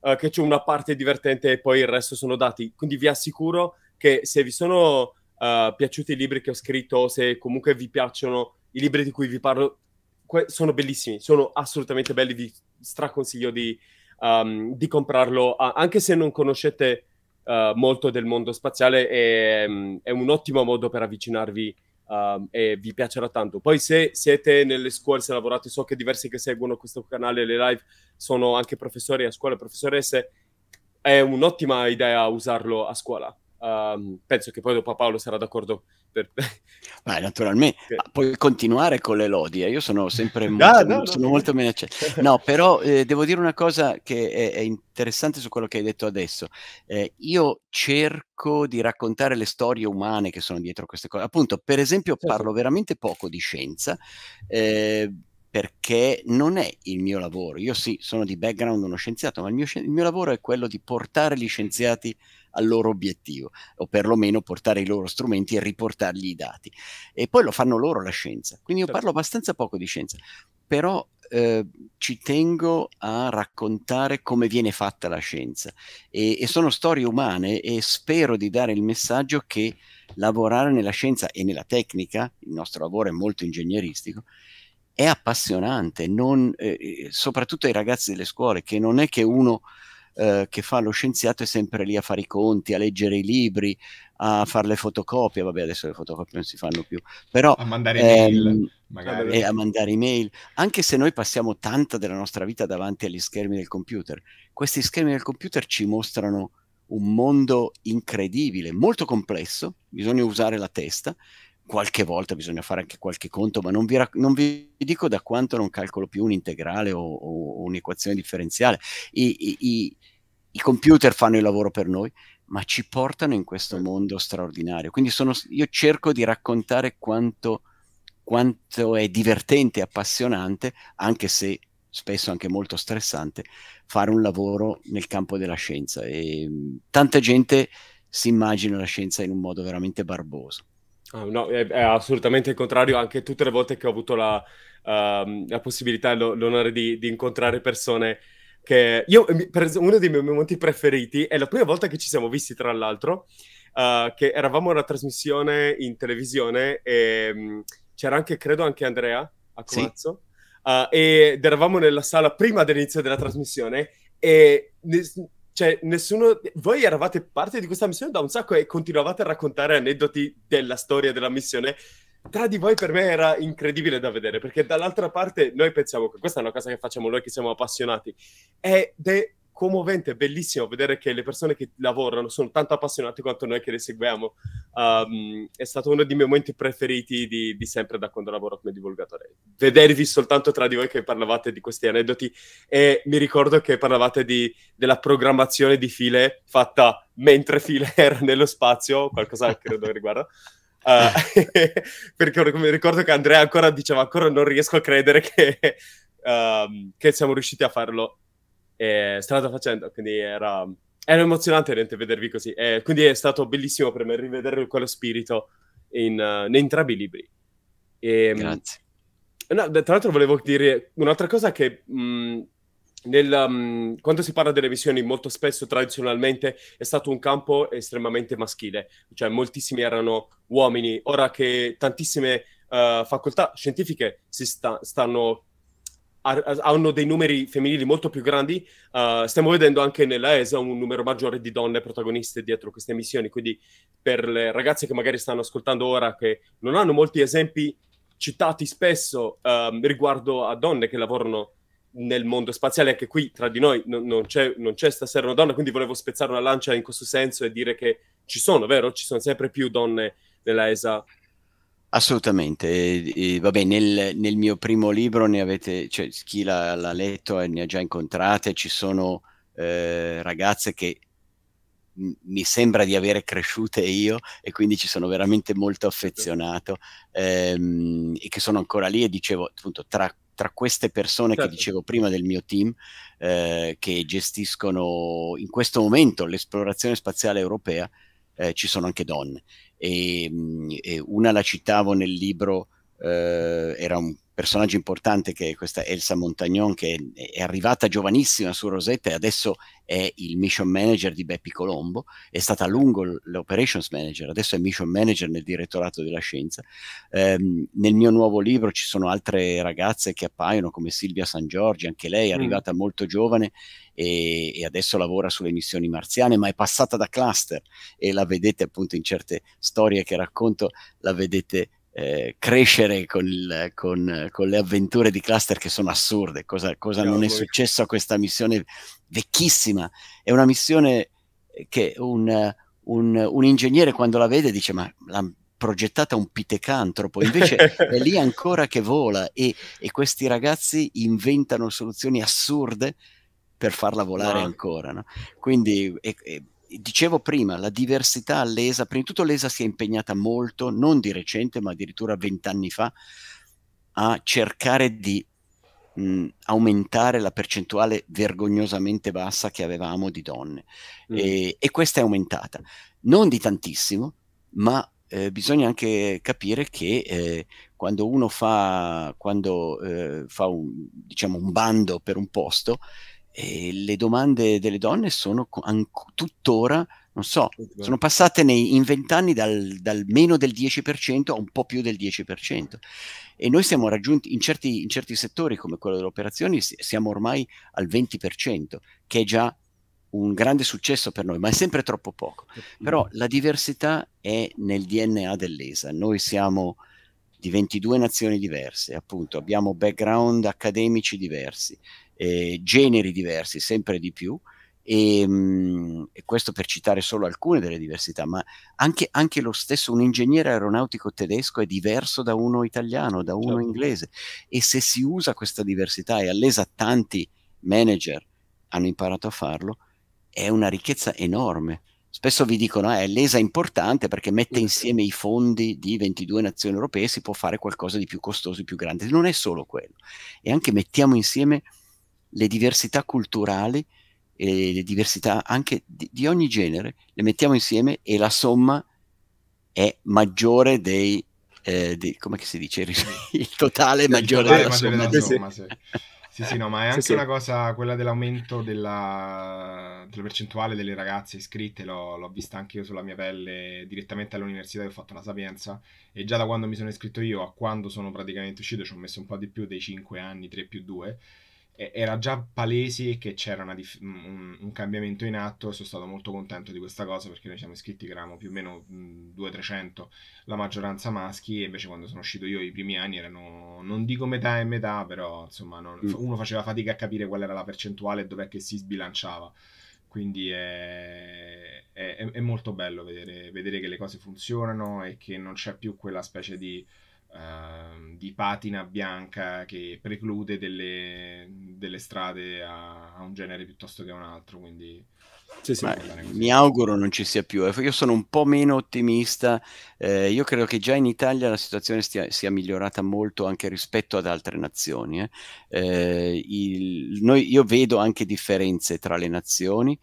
uh, che c'è una parte divertente e poi il resto sono dati, quindi vi assicuro che se vi sono uh, piaciuti i libri che ho scritto, se comunque vi piacciono i libri di cui vi parlo, que- sono bellissimi, sono assolutamente belli, vi straconsiglio di, um, di comprarlo, uh, anche se non conoscete uh, molto del mondo spaziale e um, è un ottimo modo per avvicinarvi um, e vi piacerà tanto. Poi se siete nelle scuole, se lavorate, so che diversi che seguono questo canale, le live, sono anche professori a scuola, professoresse, è un'ottima idea usarlo a scuola. Um, penso che poi dopo Paolo sarà d'accordo. Per... Ma naturalmente, che... ma puoi continuare con le lodi, eh, io sono sempre molto, no, sono no, molto meno accetto. No, però eh, devo dire una cosa che è, è, interessante su quello che hai detto adesso. Eh, io cerco di raccontare le storie umane che sono dietro queste cose. Appunto, per esempio, certo. parlo veramente poco di scienza. Eh, perché non è il mio lavoro. Io sì, sono di background uno scienziato, ma il mio, il mio lavoro è quello di portare gli scienziati al loro obiettivo, o perlomeno portare i loro strumenti e riportargli i dati. E poi lo fanno loro la scienza, quindi io certo. parlo abbastanza poco di scienza, però eh, ci tengo a raccontare come viene fatta la scienza e, e, sono storie umane e spero di dare il messaggio che lavorare nella scienza e nella tecnica, il nostro lavoro è molto ingegneristico, è appassionante, non, eh, eh soprattutto ai ragazzi delle scuole, che non è che uno eh, che fa lo scienziato è sempre lì a fare i conti, a leggere i libri, a fare le fotocopie, vabbè adesso le fotocopie non si fanno più, però... A mandare email, ehm, magari. E eh, a mandare email, anche se noi passiamo tanta della nostra vita davanti agli schermi del computer, questi schermi del computer ci mostrano un mondo incredibile, molto complesso, bisogna usare la testa, qualche volta bisogna fare anche qualche conto, ma non vi, rac- non vi dico da quanto non calcolo più un integrale o, o un'equazione differenziale. I, i, I, computer fanno il lavoro per noi, ma ci portano in questo certo. mondo straordinario. Quindi sono, io cerco di raccontare quanto, quanto è divertente e appassionante, anche se spesso anche molto stressante, fare un lavoro nel campo della scienza. E, tanta gente si immagina la scienza in un modo veramente barboso Oh, no, è, è, assolutamente il contrario. Anche tutte le volte che ho avuto la, uh, la possibilità e l'onore di, di, incontrare persone che... Io, uno dei miei momenti preferiti è la prima volta che ci siamo visti, tra l'altro, uh, che eravamo a una trasmissione in televisione e um, c'era anche, credo, anche Andrea a Comazzo. Sì. Uh, ed eravamo nella sala prima dell'inizio della trasmissione e cioè, nessuno. Voi eravate parte di questa missione da un sacco e continuavate a raccontare aneddoti della storia della missione. Tra di voi per me era incredibile da vedere, perché dall'altra parte noi pensiamo che questa è una cosa che facciamo noi che siamo appassionati. Ed è commovente, è bellissimo vedere che le persone che lavorano sono tanto appassionate quanto noi che le seguiamo. Um, è stato uno dei miei momenti preferiti di, di sempre da quando lavoro come divulgatore. Vedervi soltanto tra di voi che parlavate di questi aneddoti e mi ricordo che parlavate di, della programmazione di file fatta mentre file era nello spazio, qualcosa credo riguarda. Uh, perché mi ricordo che Andrea ancora diceva ancora non riesco a credere che, uh, che siamo riusciti a farlo e strada facendo, quindi era, era emozionante veramente vedervi così, e quindi è stato bellissimo per me rivedere quello spirito in, uh, in entrambi i libri. E, ehm, Grazie. No, tra l'altro volevo dire un'altra cosa che mh, mm, nel, um, quando si parla delle missioni, molto spesso tradizionalmente è stato un campo estremamente maschile, cioè moltissimi erano uomini. Ora che tantissime uh, facoltà scientifiche si sta, stanno hanno dei numeri femminili molto più grandi. Uh, stiamo vedendo anche nella ESA un numero maggiore di donne protagoniste dietro queste missioni. Quindi, per le ragazze che magari stanno ascoltando ora, che non hanno molti esempi citati spesso uh, riguardo a donne che lavorano nel mondo spaziale, anche qui tra di noi non, non, c'è, non c'è stasera una donna, quindi volevo spezzare una lancia in questo senso e dire che ci sono, vero? Ci sono sempre più donne nella ESA Assolutamente, e, e, vabbè, nel, nel, mio primo libro ne avete, cioè, chi l'ha, l'ha letto e ne ha già incontrate, ci sono eh, ragazze che m- mi sembra di avere cresciute io e quindi ci sono veramente molto affezionato ehm, e che sono ancora lì e dicevo appunto tra, tra queste persone certo. che dicevo prima del mio team eh, che gestiscono in questo momento l'esplorazione spaziale europea eh, ci sono anche donne e, mm, e una la citavo nel libro, eh, era un personaggio importante che è questa Elsa Montagnon che è arrivata giovanissima su Rosetta e adesso è il mission manager di Beppi Colombo, è stata a lungo l'operations manager, adesso è mission manager nel direttorato della scienza. Eh, nel mio nuovo libro ci sono altre ragazze che appaiono come Silvia San Giorgi, anche lei è mm. arrivata mm. molto giovane e, e, adesso lavora sulle missioni marziane, ma è passata da cluster e la vedete appunto in certe storie che racconto, la vedete eh, crescere con, il, con, con, le avventure di Cluster che sono assurde, cosa, cosa non è successo a questa missione vecchissima. È una missione che un, un, un ingegnere quando la vede dice ma l'ha progettata un pitecantropo, invece è lì ancora che vola e, e, questi ragazzi inventano soluzioni assurde per farla volare no. ancora. No? Quindi... è, e, dicevo prima, la diversità all'ESA, prima di tutto l'ESA si è impegnata molto, non di recente, ma addirittura vent'anni fa, a cercare di mh, aumentare la percentuale vergognosamente bassa che avevamo di donne. Mm. E, e, questa è aumentata, non di tantissimo, ma eh, bisogna anche capire che eh, quando uno fa, quando, eh, fa un, diciamo, un bando per un posto, e le domande delle donne sono an- tuttora, non so, sono passate nei, in vent'anni dal, dal, meno del 10% a un po' più del 10%. E noi siamo raggiunti, in certi, in certi settori come quello delle operazioni, siamo ormai al 20%, che è già un grande successo per noi, ma è sempre troppo poco. Però mm-hmm. la diversità è nel DNA dell'ESA. Noi siamo di 22 nazioni diverse, appunto, abbiamo background accademici diversi, eh, generi diversi, sempre di più. E, ehm, mh, e, questo per citare solo alcune delle diversità, ma anche, anche, lo stesso un ingegnere aeronautico tedesco è diverso da uno italiano, da uno certo. inglese e se si usa questa diversità e all'ESA tanti manager hanno imparato a farlo, è una ricchezza enorme. Spesso vi dicono che eh, ah, l'ESA è importante perché mette insieme i fondi di 22 nazioni europee, si può fare qualcosa di più costoso, di più grande. Non è solo quello, e anche mettiamo insieme le diversità culturali e le diversità anche di, di ogni genere, le mettiamo insieme e la somma è maggiore dei, eh, dei come si dice, il totale maggiore della somma. Della somma sì. Sì, sì, no, ma è anche sì, sì. una cosa, quella dell'aumento della, della, percentuale delle ragazze iscritte, l'ho, l'ho, vista anche io sulla mia pelle direttamente all'università che ho fatto la Sapienza e già da quando mi sono iscritto io a quando sono praticamente uscito ci ho messo un po' di più dei 5 anni, 3 più 2 era già palese che c'era dif- un, cambiamento in atto e sono stato molto contento di questa cosa perché noi siamo iscritti che eravamo più o meno 200-300 mm, la maggioranza maschi e invece quando sono uscito io i primi anni erano non dico metà e metà però insomma non, mm. uno faceva fatica a capire qual era la percentuale e dov'è che si sbilanciava quindi è, è, è molto bello vedere, vedere che le cose funzionano e che non c'è più quella specie di Ehm, di patina bianca che preclude delle, delle strade a, a, un genere piuttosto che a un altro. Quindi sì, sì, mi auguro non ci sia più. Eh, io sono un po' meno ottimista. Eh, io credo che già in Italia la situazione stia, sia migliorata molto anche rispetto ad altre nazioni. Eh. Eh, il, noi, io vedo anche differenze tra le nazioni,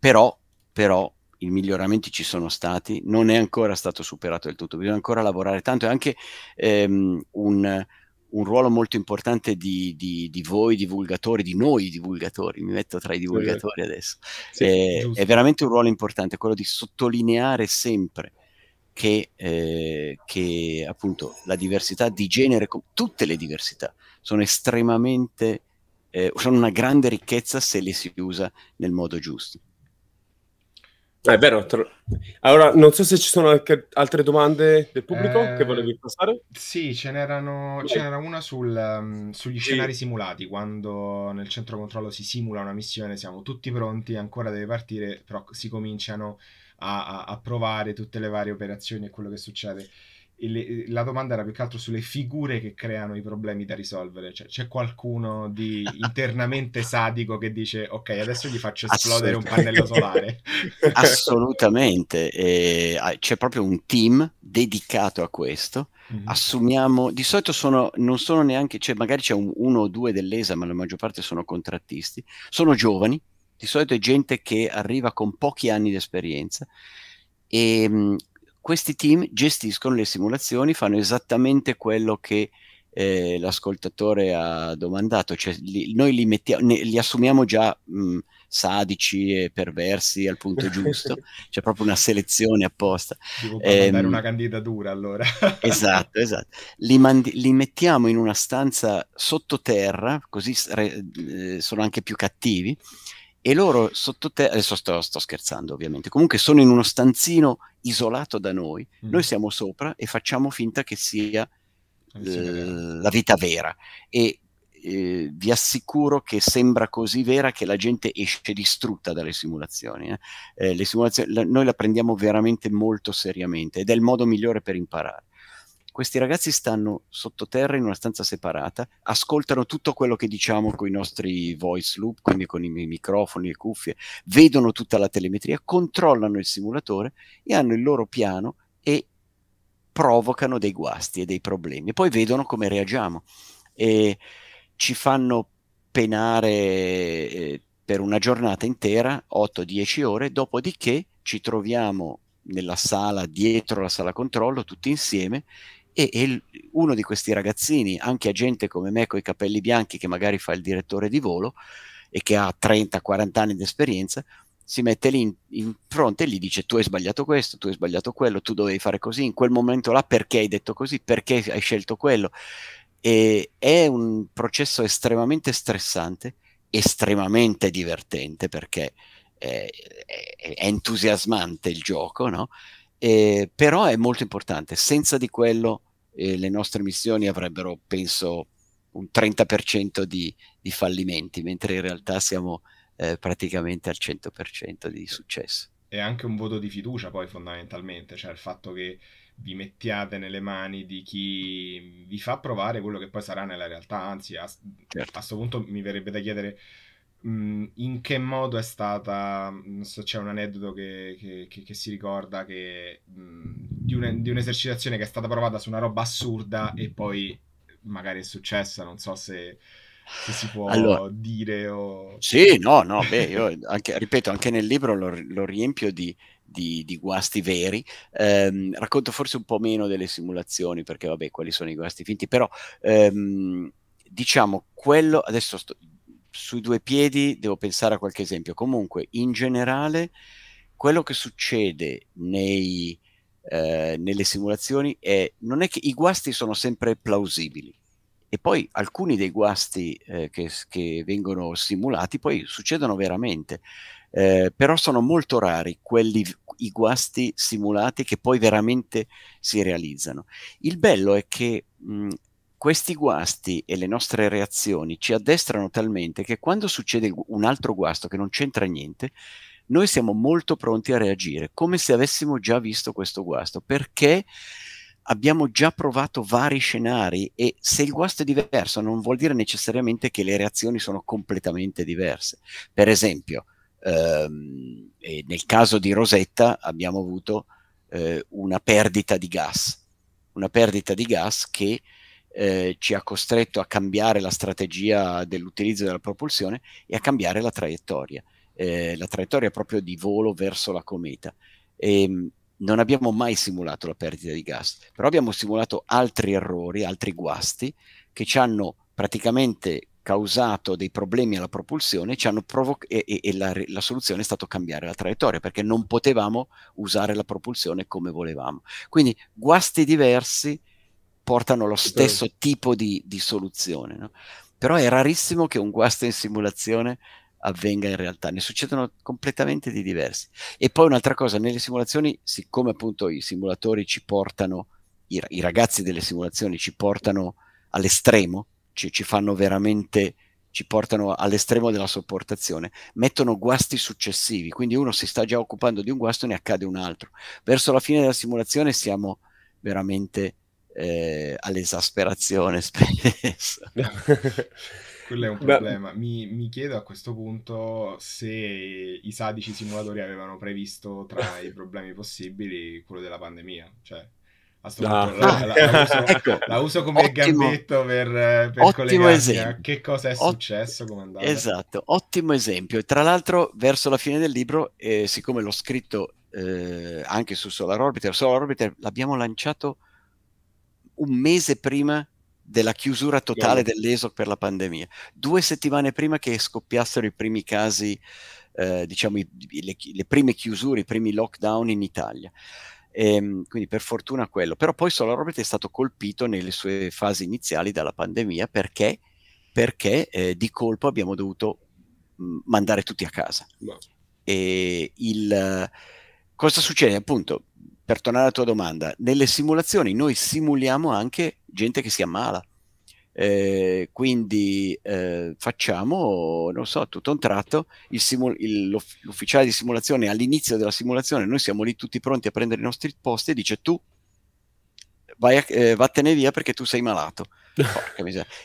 però, però i miglioramenti ci sono stati, non è ancora stato superato del tutto, bisogna ancora lavorare tanto È anche ehm, un, un, ruolo molto importante di, di, di, voi divulgatori, di noi divulgatori, mi metto tra i divulgatori adesso, sì, eh, è veramente un ruolo importante, quello di sottolineare sempre che, eh, che appunto la diversità di genere, tutte le diversità, sono estremamente, eh, sono una grande ricchezza se le si usa nel modo giusto. Eh, è vero. Tro... Allora, non so se ci sono anche altre domande del pubblico eh, che volevi passare. Sì, ce, n'erano, ce n'era una sul, um, sugli sì. scenari simulati. Quando nel centro controllo si simula una missione, siamo tutti pronti, ancora deve partire, però si cominciano a, a, a provare tutte le varie operazioni e quello che succede le, la domanda era più che altro sulle figure che creano i problemi da risolvere. Cioè, c'è qualcuno di internamente sadico che dice: Ok, adesso gli faccio esplodere un pannello solare. Assolutamente. E, ah, c'è proprio un team dedicato a questo. Mm -hmm. Assumiamo, di solito sono, non sono neanche, cioè magari c'è un, uno o due dell'ESA, ma la maggior parte sono contrattisti. Sono giovani, di solito è gente che arriva con pochi anni di esperienza e ehm, questi team gestiscono le simulazioni, fanno esattamente quello che eh, l'ascoltatore ha domandato, cioè, li, noi li, mettiamo, ne, li, assumiamo già mh, mm, sadici e perversi al punto giusto, c'è proprio una selezione apposta. Tipo per ehm, una candidatura allora. esatto, esatto. Li, mandi- li, mettiamo in una stanza sottoterra, così re- eh, sono anche più cattivi, e loro sottoterra, adesso sto, sto, scherzando ovviamente, comunque sono in uno stanzino isolato da noi, mm. noi siamo sopra e facciamo finta che sia l- la vita vera e eh, vi assicuro che sembra così vera che la gente esce distrutta dalle simulazioni. Eh? Eh, simulazioni la, noi la prendiamo veramente molto seriamente ed è il modo migliore per imparare questi ragazzi stanno sottoterra in una stanza separata, ascoltano tutto quello che diciamo con i nostri voice loop, quindi con i microfoni e cuffie, vedono tutta la telemetria, controllano il simulatore e hanno il loro piano e provocano dei guasti e dei problemi. E poi vedono come reagiamo e ci fanno penare eh, per una giornata intera, 8-10 ore, dopodiché ci troviamo nella sala, dietro la sala controllo, tutti insieme e, e, uno di questi ragazzini, anche a gente come me con i capelli bianchi che magari fa il direttore di volo e che ha 30-40 anni di esperienza, si mette lì in, in, fronte e gli dice tu hai sbagliato questo, tu hai sbagliato quello, tu dovevi fare così, in quel momento là perché hai detto così, perché hai scelto quello. E è un processo estremamente stressante, estremamente divertente perché è, è, è entusiasmante il gioco, no? Eh, però è molto importante, senza di quello eh, le nostre missioni avrebbero, penso, un 30% di, di, fallimenti, mentre in realtà siamo eh, praticamente al 100% di successo. È anche un voto di fiducia poi fondamentalmente, cioè il fatto che vi mettiate nelle mani di chi vi fa provare quello che poi sarà nella realtà, anzi a, certo. a questo punto mi verrebbe da chiedere in che modo è stata, non so, c'è un aneddoto che, che, che, che si ricorda che, di, un, di un'esercitazione che è stata provata su una roba assurda e poi magari è successa, non so se se si può allora, dire o... Sì, no, no, beh, io anche, ripeto, anche nel libro lo, lo riempio di, di, di, guasti veri, ehm, racconto forse un po' meno delle simulazioni perché vabbè, quali sono i guasti finti, però ehm, diciamo quello, adesso sto, su due piedi devo pensare a qualche esempio. Comunque, in generale, quello che succede nei, eh, nelle simulazioni è, non è che i guasti sono sempre plausibili. E poi alcuni dei guasti eh, che, che, vengono simulati poi succedono veramente, eh, però sono molto rari quelli, i guasti simulati che poi veramente si realizzano. Il bello è che mh, questi guasti e le nostre reazioni ci addestrano talmente che quando succede un altro guasto che non c'entra niente, noi siamo molto pronti a reagire, come se avessimo già visto questo guasto, perché abbiamo già provato vari scenari e se il guasto è diverso non vuol dire necessariamente che le reazioni sono completamente diverse. Per esempio, ehm, nel caso di Rosetta abbiamo avuto eh, una perdita di gas, una perdita di gas che eh, ci ha costretto a cambiare la strategia dell'utilizzo della propulsione e a cambiare la traiettoria, eh, la traiettoria proprio di volo verso la cometa. E, ehm, non abbiamo mai simulato la perdita di gas, però abbiamo simulato altri errori, altri guasti che ci hanno praticamente causato dei problemi alla propulsione e, e, e la, la, soluzione è stata cambiare la traiettoria perché non potevamo usare la propulsione come volevamo. Quindi guasti diversi portano lo stesso Beh. tipo di, di soluzione. No? Però è rarissimo che un guasto in simulazione avvenga in realtà, ne succedono completamente di diversi. E poi un'altra cosa, nelle simulazioni, siccome appunto i simulatori ci portano, i, i ragazzi delle simulazioni ci portano all'estremo, ci, ci fanno veramente, ci portano all'estremo della sopportazione, mettono guasti successivi, quindi uno si sta già occupando di un guasto e ne accade un altro. Verso la fine della simulazione siamo veramente eh, all'esasperazione spesso. Quello è un problema. Mi, mi, chiedo a questo punto se i sadici simulatori avevano previsto tra i problemi possibili quello della pandemia. Cioè, a sto no. punto la, la, ah, la, uso, ecco. la, uso, come ottimo, gambetto per, per ottimo esempio. che cosa è successo, come Esatto, ottimo esempio. Tra l'altro, verso la fine del libro, eh, siccome l'ho scritto eh, anche su Solar Orbiter, Solar Orbiter l'abbiamo lanciato un mese prima della chiusura totale yeah. dell'ESO per la pandemia, due settimane prima che scoppiassero i primi casi, eh, diciamo i, le, le, prime chiusure, i primi lockdown in Italia. E, ehm, quindi per fortuna quello, però poi Solar è stato colpito nelle sue fasi iniziali dalla pandemia perché, perché eh, di colpo abbiamo dovuto mm, mandare tutti a casa. No. E il, cosa succede? Appunto, per tornare alla tua domanda, nelle simulazioni noi simuliamo anche gente che si ammala. Eh, quindi eh, facciamo, non so, tutto un tratto, il l'ufficiale di simulazione all'inizio della simulazione, noi siamo lì tutti pronti a prendere i nostri posti e dice tu vai a, eh, vattene via perché tu sei malato.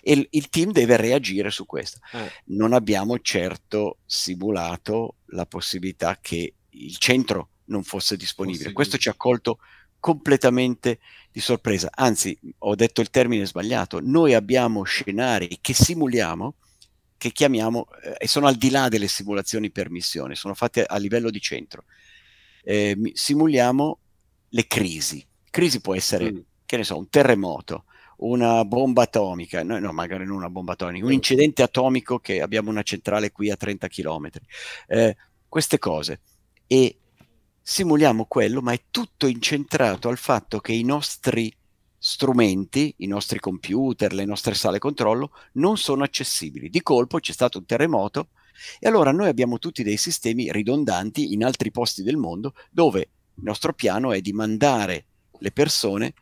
e il, il, team deve reagire su questo. Eh. Non abbiamo certo simulato la possibilità che il centro non fosse disponibile. Possibile. Questo ci ha colto completamente di sorpresa. Anzi, ho detto il termine sbagliato. Noi abbiamo scenari che simuliamo, che chiamiamo, eh, e sono al di là delle simulazioni per missione, sono fatte a livello di centro. Eh, simuliamo le crisi. Crisi può essere, mm. che ne so, un terremoto, una bomba atomica, no, no, magari non una bomba atomica, un incidente atomico che abbiamo una centrale qui a 30 km, eh, queste cose. E simuliamo quello, ma è tutto incentrato al fatto che i nostri strumenti, i nostri computer, le nostre sale controllo non sono accessibili. Di colpo c'è stato un terremoto e allora noi abbiamo tutti dei sistemi ridondanti in altri posti del mondo dove il nostro piano è di mandare le persone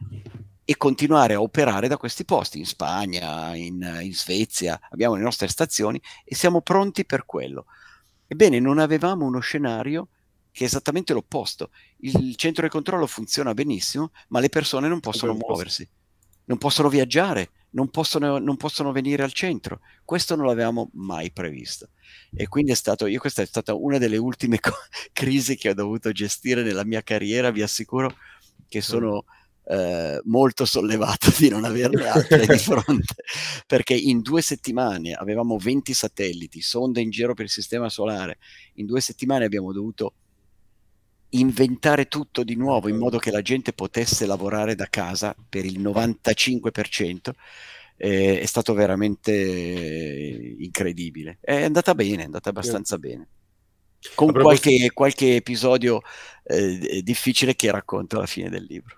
e continuare a operare da questi posti, in Spagna, in, in Svezia, abbiamo le nostre stazioni e siamo pronti per quello. Ebbene, non avevamo uno scenario che è esattamente l'opposto. Il centro di controllo funziona benissimo, ma le persone non possono muoversi, non possono viaggiare, non possono, non possono, venire al centro. Questo non l'avevamo mai previsto. E quindi è stato, io, questa è stata una delle ultime co- crisi che ho dovuto gestire nella mia carriera, vi assicuro che sono... Eh, molto sollevato di non averne altre di fronte, perché in due settimane avevamo 20 satelliti, sonde in giro per il sistema solare, in due settimane abbiamo dovuto inventare tutto di nuovo in modo che la gente potesse lavorare da casa per il 95% eh, è stato veramente incredibile. È andata bene, è andata abbastanza yeah. bene. Con qualche, qualche, episodio eh, difficile che racconto alla fine del libro.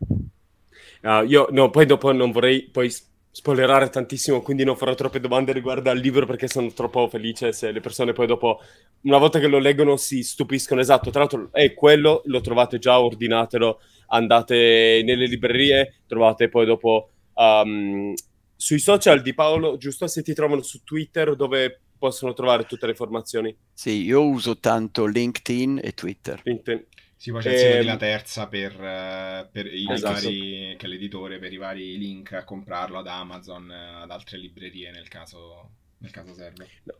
Uh, io no, poi dopo non vorrei poi spoilerare tantissimo, quindi non farò troppe domande riguardo al libro perché sono troppo felice se le persone poi dopo, una volta che lo leggono, si stupiscono. Esatto, tra l'altro è eh, quello, lo trovate già, ordinatelo, andate nelle librerie, trovate poi dopo um, sui social di Paolo, giusto se ti trovano su Twitter dove possono trovare tutte le informazioni. Sì, io uso tanto LinkedIn e Twitter. LinkedIn. Si facesse eh, la terza per, eh, per i esatto. vari, che l'editore per i vari link a comprarlo ad Amazon, eh, ad altre librerie nel caso, nel caso serve. No.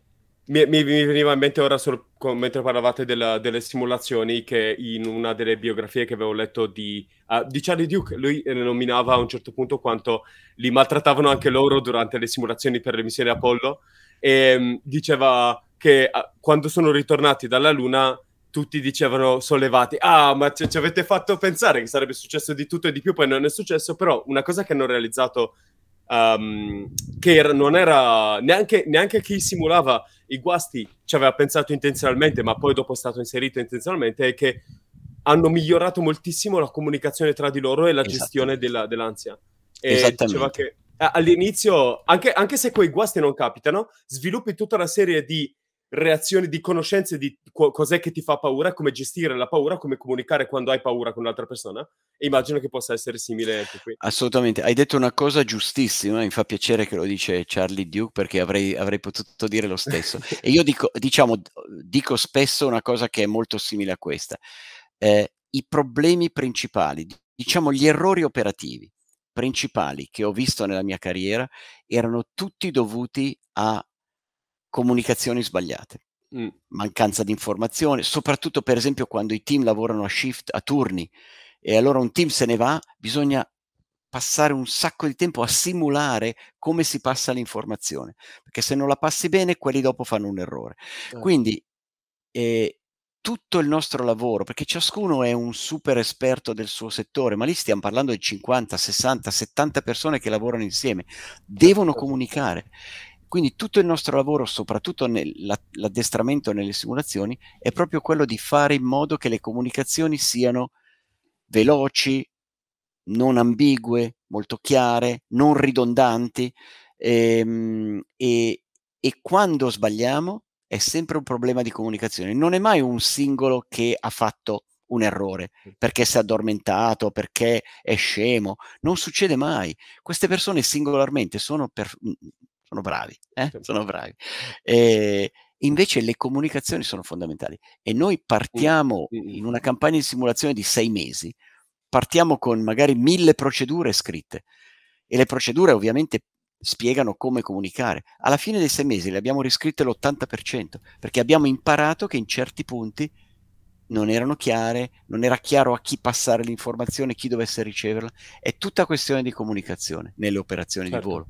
Mi, mi, mi, veniva in mente ora solo, mentre parlavate della, delle simulazioni che in una delle biografie che avevo letto di, uh, di Charlie Duke lui eh, nominava a un certo punto quanto li maltrattavano anche loro durante le simulazioni per le missioni Apollo e ehm, mh, diceva che uh, quando sono ritornati dalla Luna tutti dicevano sollevati, ah ma ci, ci avete fatto pensare che sarebbe successo di tutto e di più, poi non è successo, però una cosa che hanno realizzato Um, che era, non era neanche, neanche, chi simulava i guasti ci aveva pensato intenzionalmente, ma poi dopo è stato inserito intenzionalmente, è che hanno migliorato moltissimo la comunicazione tra di loro e la esatto. gestione della, dell'ansia. E diceva che all'inizio, anche, anche se quei guasti non capitano, sviluppi tutta una serie di reazioni di conoscenze di co- cos'è che ti fa paura, come gestire la paura, come comunicare quando hai paura con un'altra persona. E immagino che possa essere simile anche qui. Assolutamente, hai detto una cosa giustissima, mi fa piacere che lo dice Charlie Duke perché avrei, avrei potuto dire lo stesso. e io dico, diciamo, dico spesso una cosa che è molto simile a questa. Eh, I problemi principali, diciamo gli errori operativi principali che ho visto nella mia carriera erano tutti dovuti a comunicazioni sbagliate, mm. mancanza di informazione, soprattutto per esempio quando i team lavorano a shift, a turni, e allora un team se ne va, bisogna passare un sacco di tempo a simulare come si passa l'informazione, perché se non la passi bene, quelli dopo fanno un errore. Mm. Quindi eh, tutto il nostro lavoro, perché ciascuno è un super esperto del suo settore, ma lì stiamo parlando di 50, 60, 70 persone che lavorano insieme, devono certo. comunicare. Quindi tutto il nostro lavoro, soprattutto nell'addestramento nelle simulazioni, è proprio quello di fare in modo che le comunicazioni siano veloci, non ambigue, molto chiare, non ridondanti ehm, e, e quando sbagliamo è sempre un problema di comunicazione. Non è mai un singolo che ha fatto un errore, perché si è addormentato, perché è scemo. Non succede mai. Queste persone singolarmente sono per, sono bravi, eh? sono bravi. E ehm, invece le comunicazioni sono fondamentali e noi partiamo in una campagna di simulazione di sei mesi, partiamo con magari mille procedure scritte e le procedure ovviamente spiegano come comunicare. Alla fine dei sei mesi le abbiamo riscritte l'80% perché abbiamo imparato che in certi punti non erano chiare, non era chiaro a chi passare l'informazione, chi dovesse riceverla. È tutta questione di comunicazione nelle operazioni certo. di volo.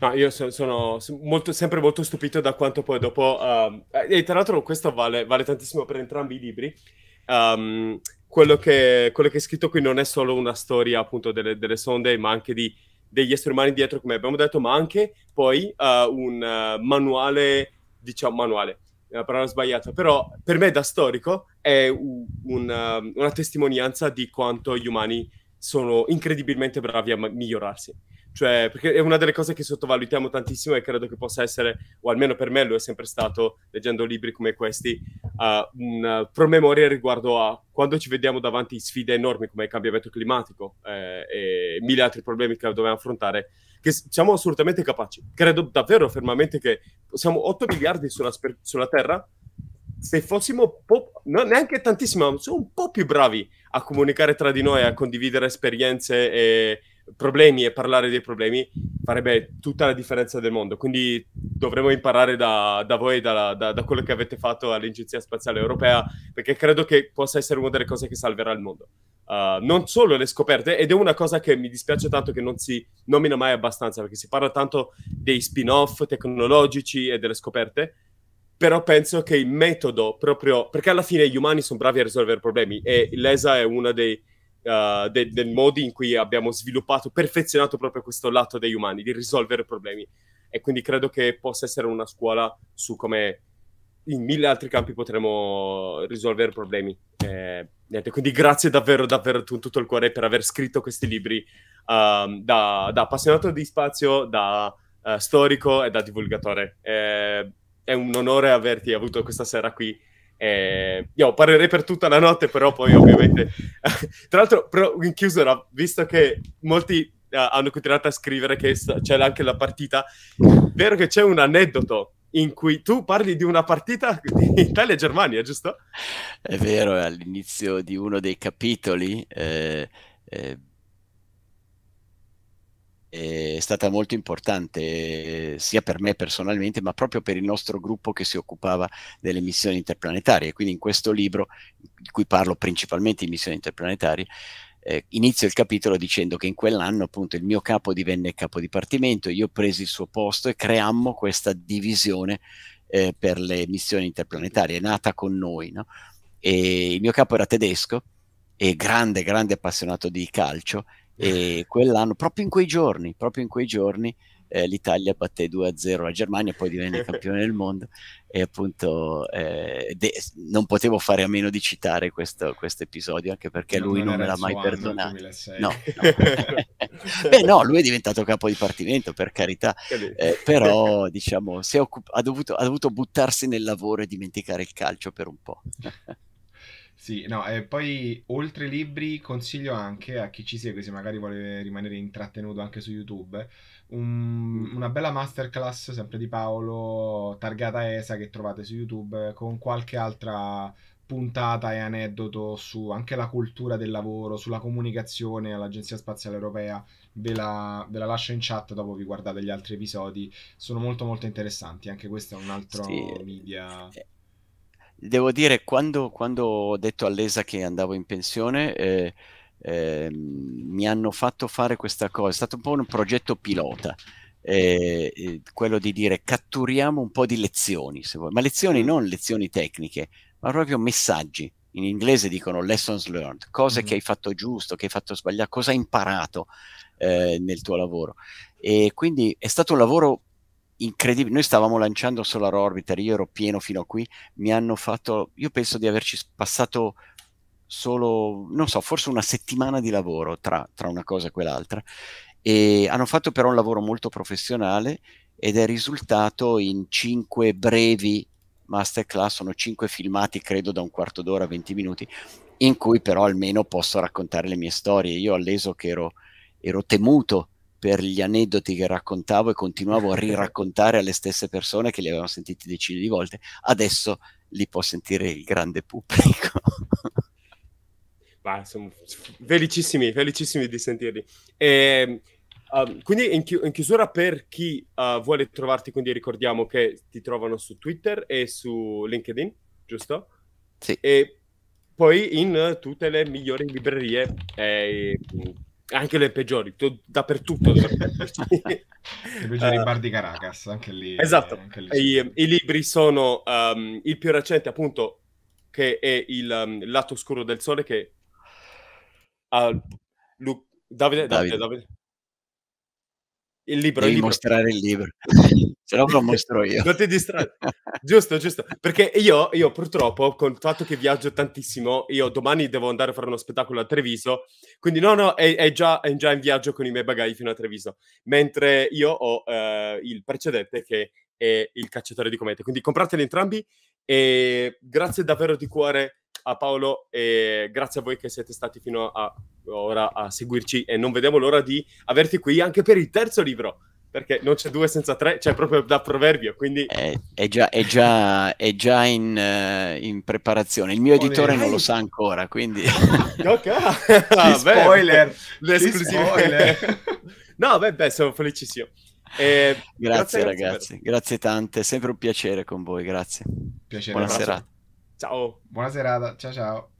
No, io so, sono molto, sempre molto stupito da quanto poi dopo... Um, e tra l'altro questo vale, vale, tantissimo per entrambi i libri. Um, quello, che, quello, che, è scritto qui non è solo una storia appunto delle, delle sonde, ma anche di, degli esseri umani dietro, come abbiamo detto, ma anche poi uh, un uh, manuale, diciamo manuale, è una parola sbagliata, però per me da storico è un, un, ehm, una testimonianza di quanto gli umani sono incredibilmente bravi a migliorarsi. Cioè, perché è una delle cose che sottovalutiamo tantissimo e credo che possa essere, o almeno per me lo è sempre stato, leggendo libri come questi, uh, una promemoria riguardo a quando ci vediamo davanti sfide enormi come il cambiamento climatico eh, e mille altri problemi che dobbiamo affrontare, che siamo assolutamente capaci. Credo davvero fermamente che siamo 8 miliardi sulla, sper- sulla Terra, se fossimo non neanche tantissimo, ma un po' più bravi a comunicare tra di noi, a condividere esperienze e problemi e parlare dei problemi farebbe tutta la differenza del mondo. Quindi dovremmo imparare da, da voi, da, da, da, quello che avete fatto all'Agenzia Spaziale Europea, perché credo che possa essere una delle cose che salverà il mondo. Uh, non solo le scoperte, ed è una cosa che mi dispiace tanto che non si nomina mai abbastanza, perché si parla tanto dei spin-off tecnologici e delle scoperte, però penso che il metodo proprio, perché alla fine gli umani sono bravi a risolvere problemi e l'ESA è uno dei uh, de- del modo in cui abbiamo sviluppato, perfezionato proprio questo lato degli umani, di risolvere problemi. E quindi credo che possa essere una scuola su come in mille altri campi potremo risolvere problemi. Eh, niente, quindi grazie davvero, davvero con tutto il cuore per aver scritto questi libri um, da, da, appassionato di spazio, da uh, storico e da divulgatore. Eh, è un onore averti avuto questa sera qui eh, io parlerei per tutta la notte, però poi ovviamente... Tra l'altro, però, in chiusura, visto che molti uh, hanno continuato a scrivere che sta, c'è anche la partita, vero che c'è un aneddoto in cui tu parli di una partita di Italia-Germania, e giusto? È vero, è all'inizio di uno dei capitoli... Eh, eh è stata molto importante eh, sia per me personalmente, ma proprio per il nostro gruppo che si occupava delle missioni interplanetarie. Quindi in questo libro, di cui parlo principalmente di missioni interplanetarie, eh, inizio il capitolo dicendo che in quell'anno appunto il mio capo divenne capo dipartimento, io presi il suo posto e creammo questa divisione eh, per le missioni interplanetarie, nata con noi. No? il mio capo era tedesco e grande, grande appassionato di calcio e quell'anno, proprio in quei giorni, proprio in quei giorni eh, l'Italia batté 2-0 la Germania, poi divenne campione del mondo e appunto eh, de- non potevo fare a meno di citare questo, episodio anche perché non lui non, me l'ha mai perdonato. No, no. Beh no, lui è diventato capo di partimento, per carità, eh, però diciamo occup- ha, dovuto, ha dovuto buttarsi nel lavoro e dimenticare il calcio per un po'. Sì, no, e poi oltre libri consiglio anche a chi ci segue, se magari vuole rimanere intrattenuto anche su YouTube, un, mm. una bella masterclass sempre di Paolo, targata ESA, che trovate su YouTube con qualche altra puntata e aneddoto su anche la cultura del lavoro, sulla comunicazione all'Agenzia Spaziale Europea. Ve la, ve la, lascio in chat, dopo vi guardate gli altri episodi. Sono molto molto interessanti. Anche questo è un altro sì. media. Eh, devo dire, quando, quando ho detto all'ESA che andavo in pensione, eh, eh, mi hanno fatto fare questa cosa, è stato un po' un progetto pilota. Eh, eh quello di dire catturiamo un po' di lezioni, se vuoi. ma lezioni mm. non lezioni tecniche, ma proprio messaggi. In inglese dicono lessons learned, cose mm. che mm-hmm. hai fatto giusto, che hai fatto sbagliato, cosa hai imparato eh, nel tuo lavoro. E quindi è stato un lavoro incredibile. Noi stavamo lanciando Solar Orbiter, io ero pieno fino a qui, mi hanno fatto, io penso di averci passato solo, non so, forse una settimana di lavoro tra, tra una cosa e quell'altra. E hanno fatto però un lavoro molto professionale ed è risultato in cinque brevi masterclass, sono cinque filmati credo da un quarto d'ora, 20 minuti, in cui però almeno posso raccontare le mie storie. Io all'eso che ero, ero temuto per gli aneddoti che raccontavo e continuavo a riraccontare alle stesse persone che li avevano sentiti decine di volte. Adesso li può sentire il grande pubblico. Bah, sono felicissimi, felicissimi di sentirli. E, ehm, um, quindi in, chi- in, chiusura per chi uh, vuole trovarti, quindi ricordiamo che ti trovano su Twitter e su LinkedIn, giusto? Sì. E poi in tutte le migliori librerie eh, anche le peggiori, to- dappertutto. le peggiori uh, bar di Caracas, anche lì. Esatto, anche lì I, ehm, I, libri sono um, il più recente appunto che è il um, lato scuro del sole che... Uh, Lu- Davide, Davide, Davide, Davide. Il libro. Devi il libro. mostrare il libro se no lo mostro io. Non ti distrarre. giusto, giusto. Perché io, io, purtroppo, con il fatto che viaggio tantissimo, io domani devo andare a fare uno spettacolo a Treviso, quindi no, no, è, è, già, è già, in viaggio con i miei bagagli fino a Treviso. Mentre io ho eh, il precedente che è il cacciatore di comete. Quindi comprateli entrambi e grazie davvero di cuore a Paolo e grazie a voi che siete stati fino a ora a seguirci e non vediamo l'ora di averti qui anche per il terzo libro perché non c'è due senza tre, c'è proprio da proverbio, quindi... È, è, già, è già, è già in, uh, in, preparazione, il mio editore non lo sa ancora, quindi... ok, ah, spoiler! L'esclusiva! Spoiler. no, beh, beh, sono felicissimo. Eh, grazie, grazie, ragazzi, grazie, grazie tante, sempre un piacere con voi, grazie. Piacere, Buona serata. Ciao. Buona serata, ciao ciao.